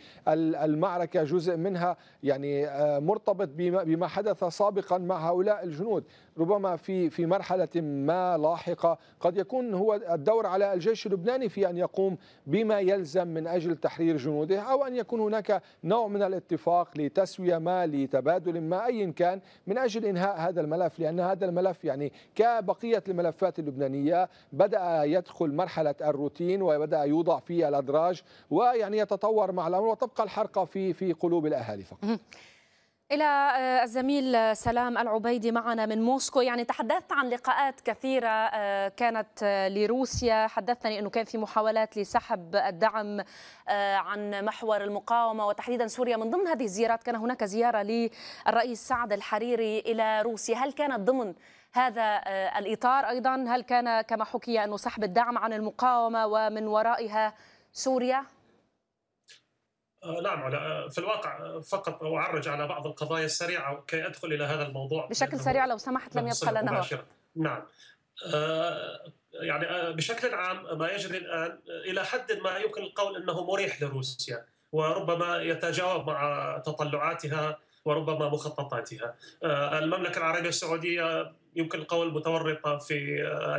المعركة جزء منها يعني آه، مرتبط بما حدث سابقا مع هؤلاء الجنود ربما في في مرحله ما لاحقه قد يكون هو الدور على الجيش اللبناني في ان يقوم بما يلزم من اجل تحرير جنوده او ان يكون هناك نوع من الاتفاق لتسويه ما لتبادل ما ايا كان من اجل انهاء هذا الملف لان هذا الملف يعني كبقيه الملفات اللبنانيه بدا يدخل مرحله الروتين وبدا يوضع في الادراج ويعني يتطور مع الامر وتبقى الحرقه في في قلوب الاهالي فقط إلى آه، الزميل سلام العبيدي معنا من موسكو يعني تحدثت عن لقاءات كثيرة آه، كانت آه، لروسيا حدثتني أنه كان في محاولات لسحب الدعم عن محور المقاومة وتحديدا سوريا من ضمن هذه الزيارات كان هناك زيارة للرئيس سعد الحريري إلى روسيا هل كانت ضمن هذا الإطار أيضا هل كان كما حكي أنه سحب الدعم عن المقاومة ومن ورائها سوريا؟ آه، نعم على آه، في الواقع آه، فقط اعرج على بعض القضايا السريعه كي ادخل الى هذا الموضوع بشكل سريع لو سمحت لم نعم، يبقى لنا وقت نعم يعني بشكل عام ما يجري الان الى حد ما يمكن القول انه مريح لروسيا وربما يتجاوب مع تطلعاتها وربما مخططاتها. المملكه العربيه السعوديه يمكن القول متورطه في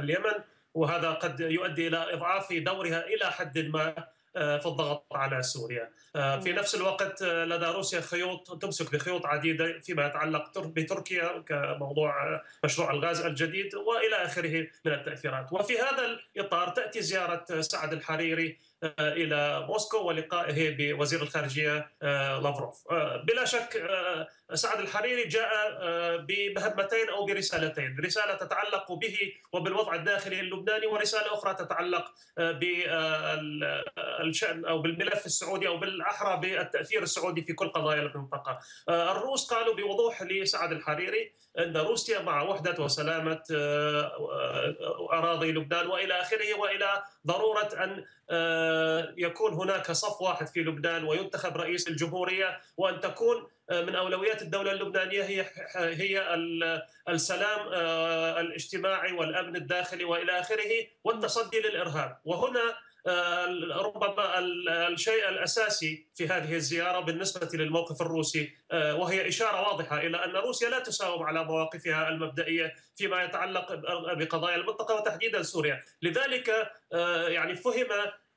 اليمن وهذا قد يؤدي الى اضعاف دورها الى حد ما آه، في الضغط على سوريا آه، في نعم. نفس الوقت آه، لدى روسيا خيوط تمسك بخيوط عديدة فيما يتعلق بتركيا كموضوع مشروع الغاز الجديد وإلى آخره من التأثيرات وفي هذا الإطار تأتي زيارة سعد الحريري آه، الى موسكو ولقائه بوزير الخارجيه آه، لافروف آه، بلا شك سعد الحريري جاء بمهمتين او برسالتين، رساله تتعلق به وبالوضع الداخلي اللبناني ورساله اخرى تتعلق بالشان او بالملف السعودي او بالاحرى بالتاثير السعودي في كل قضايا المنطقه. الروس قالوا بوضوح لسعد الحريري ان روسيا مع وحده وسلامه آه، آه، آه، اراضي لبنان والى اخره والى ضروره ان يكون هناك صف واحد في لبنان وينتخب رئيس الجمهوريه وان تكون آه، من اولويات الدوله اللبنانيه هي هي السلام آه، الاجتماعي والامن الداخلي والى اخره والتصدي للارهاب وهنا آه، ربما الشيء الاساسي في هذه الزياره بالنسبه للموقف الروسي وهي اشاره واضحه الى ان روسيا لا تساوم على مواقفها المبدئيه فيما يتعلق بقضايا المنطقه وتحديدا سوريا، لذلك يعني فهم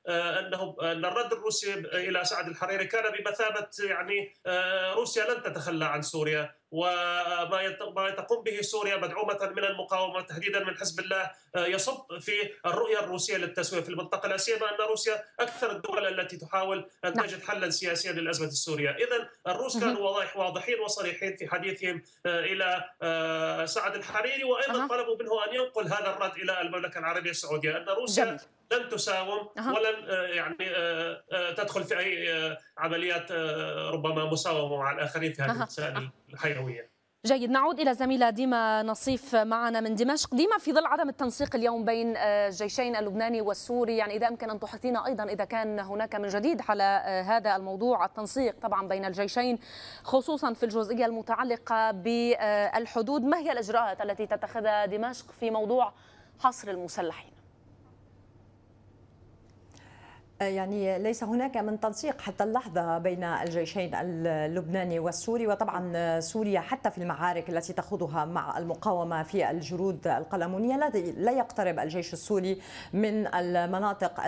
آه، انه آه، ان الرد الروسي الى سعد الحريري كان بمثابه يعني آه، روسيا لن تتخلى عن سوريا وما تقوم به سوريا مدعومة من المقاومة تهديدا من حزب الله آه، يصب في الرؤية الروسية للتسوية في المنطقة لا سيما أن روسيا أكثر الدول التي تحاول أن نعم. تجد حلا سياسيا للأزمة السورية إذا الروس كانوا واضح واضحين وصريحين في حديثهم آه، إلى آه، سعد الحريري وأيضا طلبوا منه أن ينقل هذا الرد إلى المملكة العربية السعودية أن روسيا لن تساوم ولن يعني تدخل في اي عمليات ربما مساومه مع الاخرين في هذه المسألة المسائل الحيويه جيد نعود إلى زميلة ديما نصيف معنا من دمشق ديما في ظل عدم التنسيق اليوم بين الجيشين آه، اللبناني والسوري يعني إذا أمكن أن تحدثينا أيضا إذا كان هناك من جديد على آه، هذا الموضوع التنسيق طبعا بين الجيشين خصوصا في الجزئية المتعلقة بالحدود ما هي الإجراءات التي تتخذها دمشق في موضوع حصر المسلحين آه، يعني ليس هناك من تنسيق حتى اللحظة بين الجيشين اللبناني والسوري وطبعا سوريا حتى في المعارك التي تخوضها مع المقاومة في الجرود القلمونية لا يقترب الجيش السوري من المناطق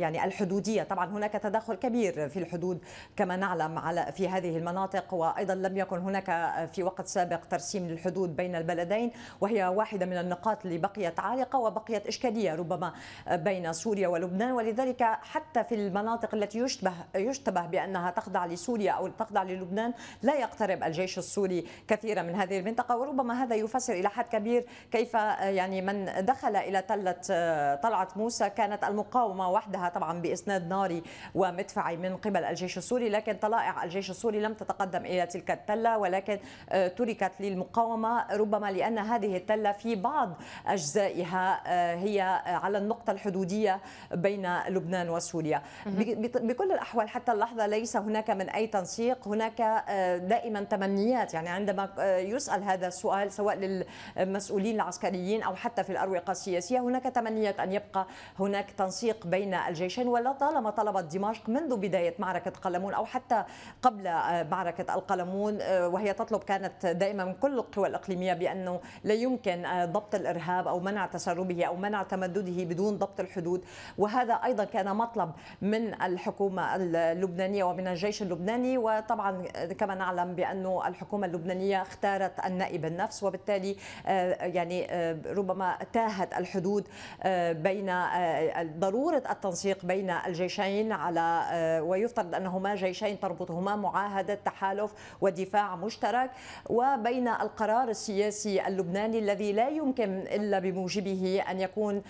يعني الحدودية طبعا هناك تدخل كبير في الحدود كما نعلم على في هذه المناطق وأيضا لم يكن هناك في وقت سابق ترسيم للحدود بين البلدين وهي واحدة من النقاط اللي بقيت عالقة وبقيت إشكالية ربما بين سوريا ولبنان ولذلك حتى في المناطق التي يشتبه يشتبه بانها تخضع لسوريا او تخضع للبنان لا يقترب الجيش السوري كثيرا من هذه المنطقه وربما هذا يفسر الى حد كبير كيف آه، يعني من دخل الى تله آه، طلعه موسى كانت المقاومه وحدها طبعا باسناد ناري ومدفعي من قبل الجيش السوري لكن طلائع الجيش السوري لم تتقدم الى تلك التله ولكن آه، تركت للمقاومه ربما لان هذه التله في بعض اجزائها هي على النقطه الحدوديه بين لبنان وسوريا سوريا بكل الأحوال حتى اللحظة ليس هناك من أي تنسيق هناك آه، دائما تمنيات يعني عندما آه، يسأل هذا السؤال سواء للمسؤولين العسكريين أو حتى في الأروقة السياسية هناك تمنيات أن يبقى هناك تنسيق بين الجيشين ولا طالما طلبت دمشق منذ بداية معركة قلمون أو حتى قبل آه، معركة القلمون وهي تطلب كانت دائما من كل القوى الإقليمية بأنه لا يمكن ضبط الإرهاب أو منع تسربه أو منع تمدده بدون ضبط الحدود وهذا أيضا كان مطلب تطلب من الحكومة اللبنانية ومن الجيش اللبناني وطبعا كما نعلم بأن الحكومة اللبنانية اختارت النائب النفس وبالتالي آه، يعني آه، ربما تاهت الحدود آه، بين ضرورة التنسيق بين الجيشين على ويفترض أنهما جيشين تربطهما معاهدة تحالف ودفاع مشترك وبين القرار السياسي اللبناني الذي لا يمكن إلا بموجبه أن يكون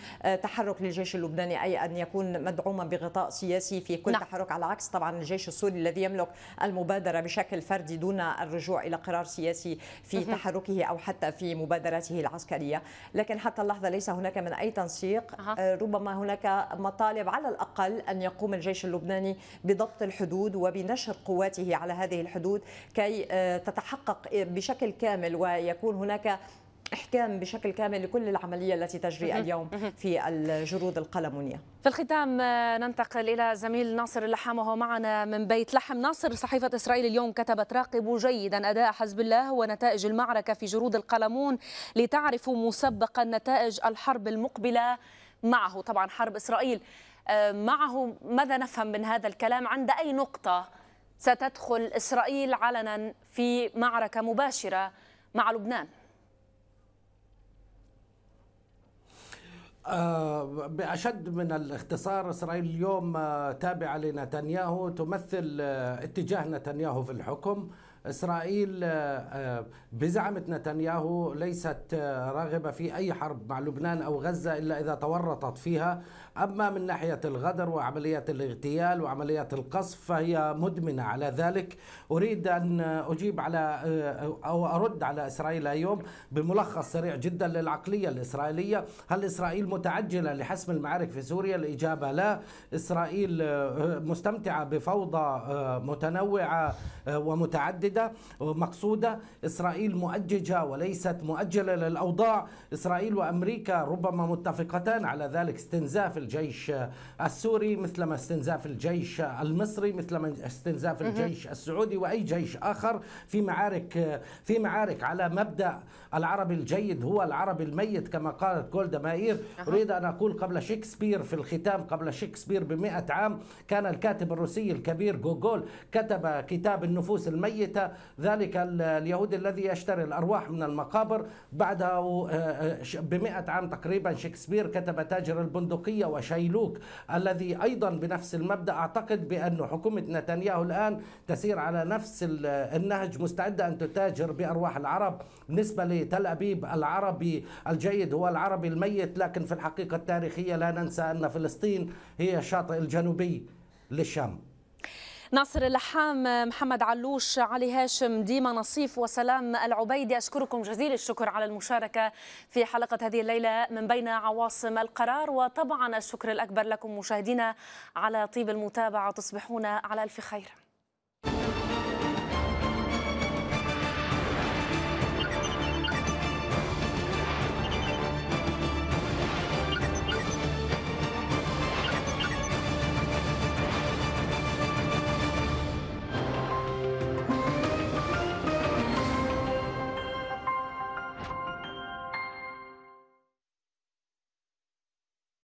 تحرك للجيش اللبناني أي أن يكون مدعوما بغطاء سياسي في كل نعم. تحرك على عكس طبعا الجيش السوري الذي يملك المبادره بشكل فردي دون الرجوع الى قرار سياسي في مه. تحركه او حتى في مبادراته العسكريه لكن حتى اللحظه ليس هناك من اي تنسيق أه. ربما هناك مطالب على الاقل ان يقوم الجيش اللبناني بضبط الحدود وبنشر قواته على هذه الحدود كي آه، تتحقق بشكل كامل ويكون هناك إحكام بشكل كامل لكل العملية التي تجري اليوم في الجرود القلمونية في الختام آه، ننتقل إلى زميل ناصر اللحام وهو معنا من بيت لحم ناصر صحيفة إسرائيل اليوم كتبت راقبوا جيدا أداء حزب الله ونتائج المعركة في جرود القلمون لتعرفوا مسبقا نتائج الحرب المقبلة معه طبعا حرب إسرائيل آه، معه ماذا نفهم من هذا الكلام عند أي نقطة ستدخل إسرائيل علنا في معركة مباشرة مع لبنان بأشد آه، من الاختصار إسرائيل اليوم آه، تابعة لنتنياهو تمثل آه، اتجاه نتنياهو في الحكم إسرائيل آه، آه، بزعمة نتنياهو ليست آه، راغبة في أي حرب مع لبنان أو غزة إلا إذا تورطت فيها أما من ناحية الغدر وعمليات الاغتيال وعمليات القصف فهي مدمنة على ذلك أريد أن أجيب على أو أرد على إسرائيل اليوم بملخص سريع جدا للعقلية الإسرائيلية هل إسرائيل متعجلة لحسم المعارك في سوريا الإجابة لا إسرائيل مستمتعة بفوضى متنوعة ومتعددة مؤكده مقصوده اسرائيل مؤججه وليست مؤجله للاوضاع اسرائيل وامريكا ربما متفقتان على ذلك استنزاف الجيش السوري مثلما استنزاف الجيش المصري مثلما استنزاف الجيش السعودي واي جيش اخر في معارك في معارك على مبدا العربي الجيد هو العربي الميت كما قالت جولدا مائير اريد ان اقول قبل شكسبير في الختام قبل شكسبير بمئة عام كان الكاتب الروسي الكبير جوجول كتب كتاب النفوس الميته ذلك اليهود الذي يشتري الأرواح من المقابر بعده آه، آه، بمئة عام تقريبا شكسبير كتب تاجر البندقية وشيلوك الذي أيضا بنفس المبدأ أعتقد بأن حكومة نتنياهو الآن تسير على نفس النهج مستعدة أن تتاجر بأرواح العرب بالنسبة لتل أبيب العربي الجيد هو العربي الميت لكن في الحقيقة التاريخية لا ننسى أن فلسطين هي الشاطئ الجنوبي للشام ناصر اللحام محمد علوش علي هاشم ديما نصيف وسلام العبيدي أشكركم جزيل الشكر على المشاركة في حلقة هذه الليلة من بين عواصم القرار وطبعا الشكر الأكبر لكم مشاهدينا على طيب المتابعة تصبحون على ألف خير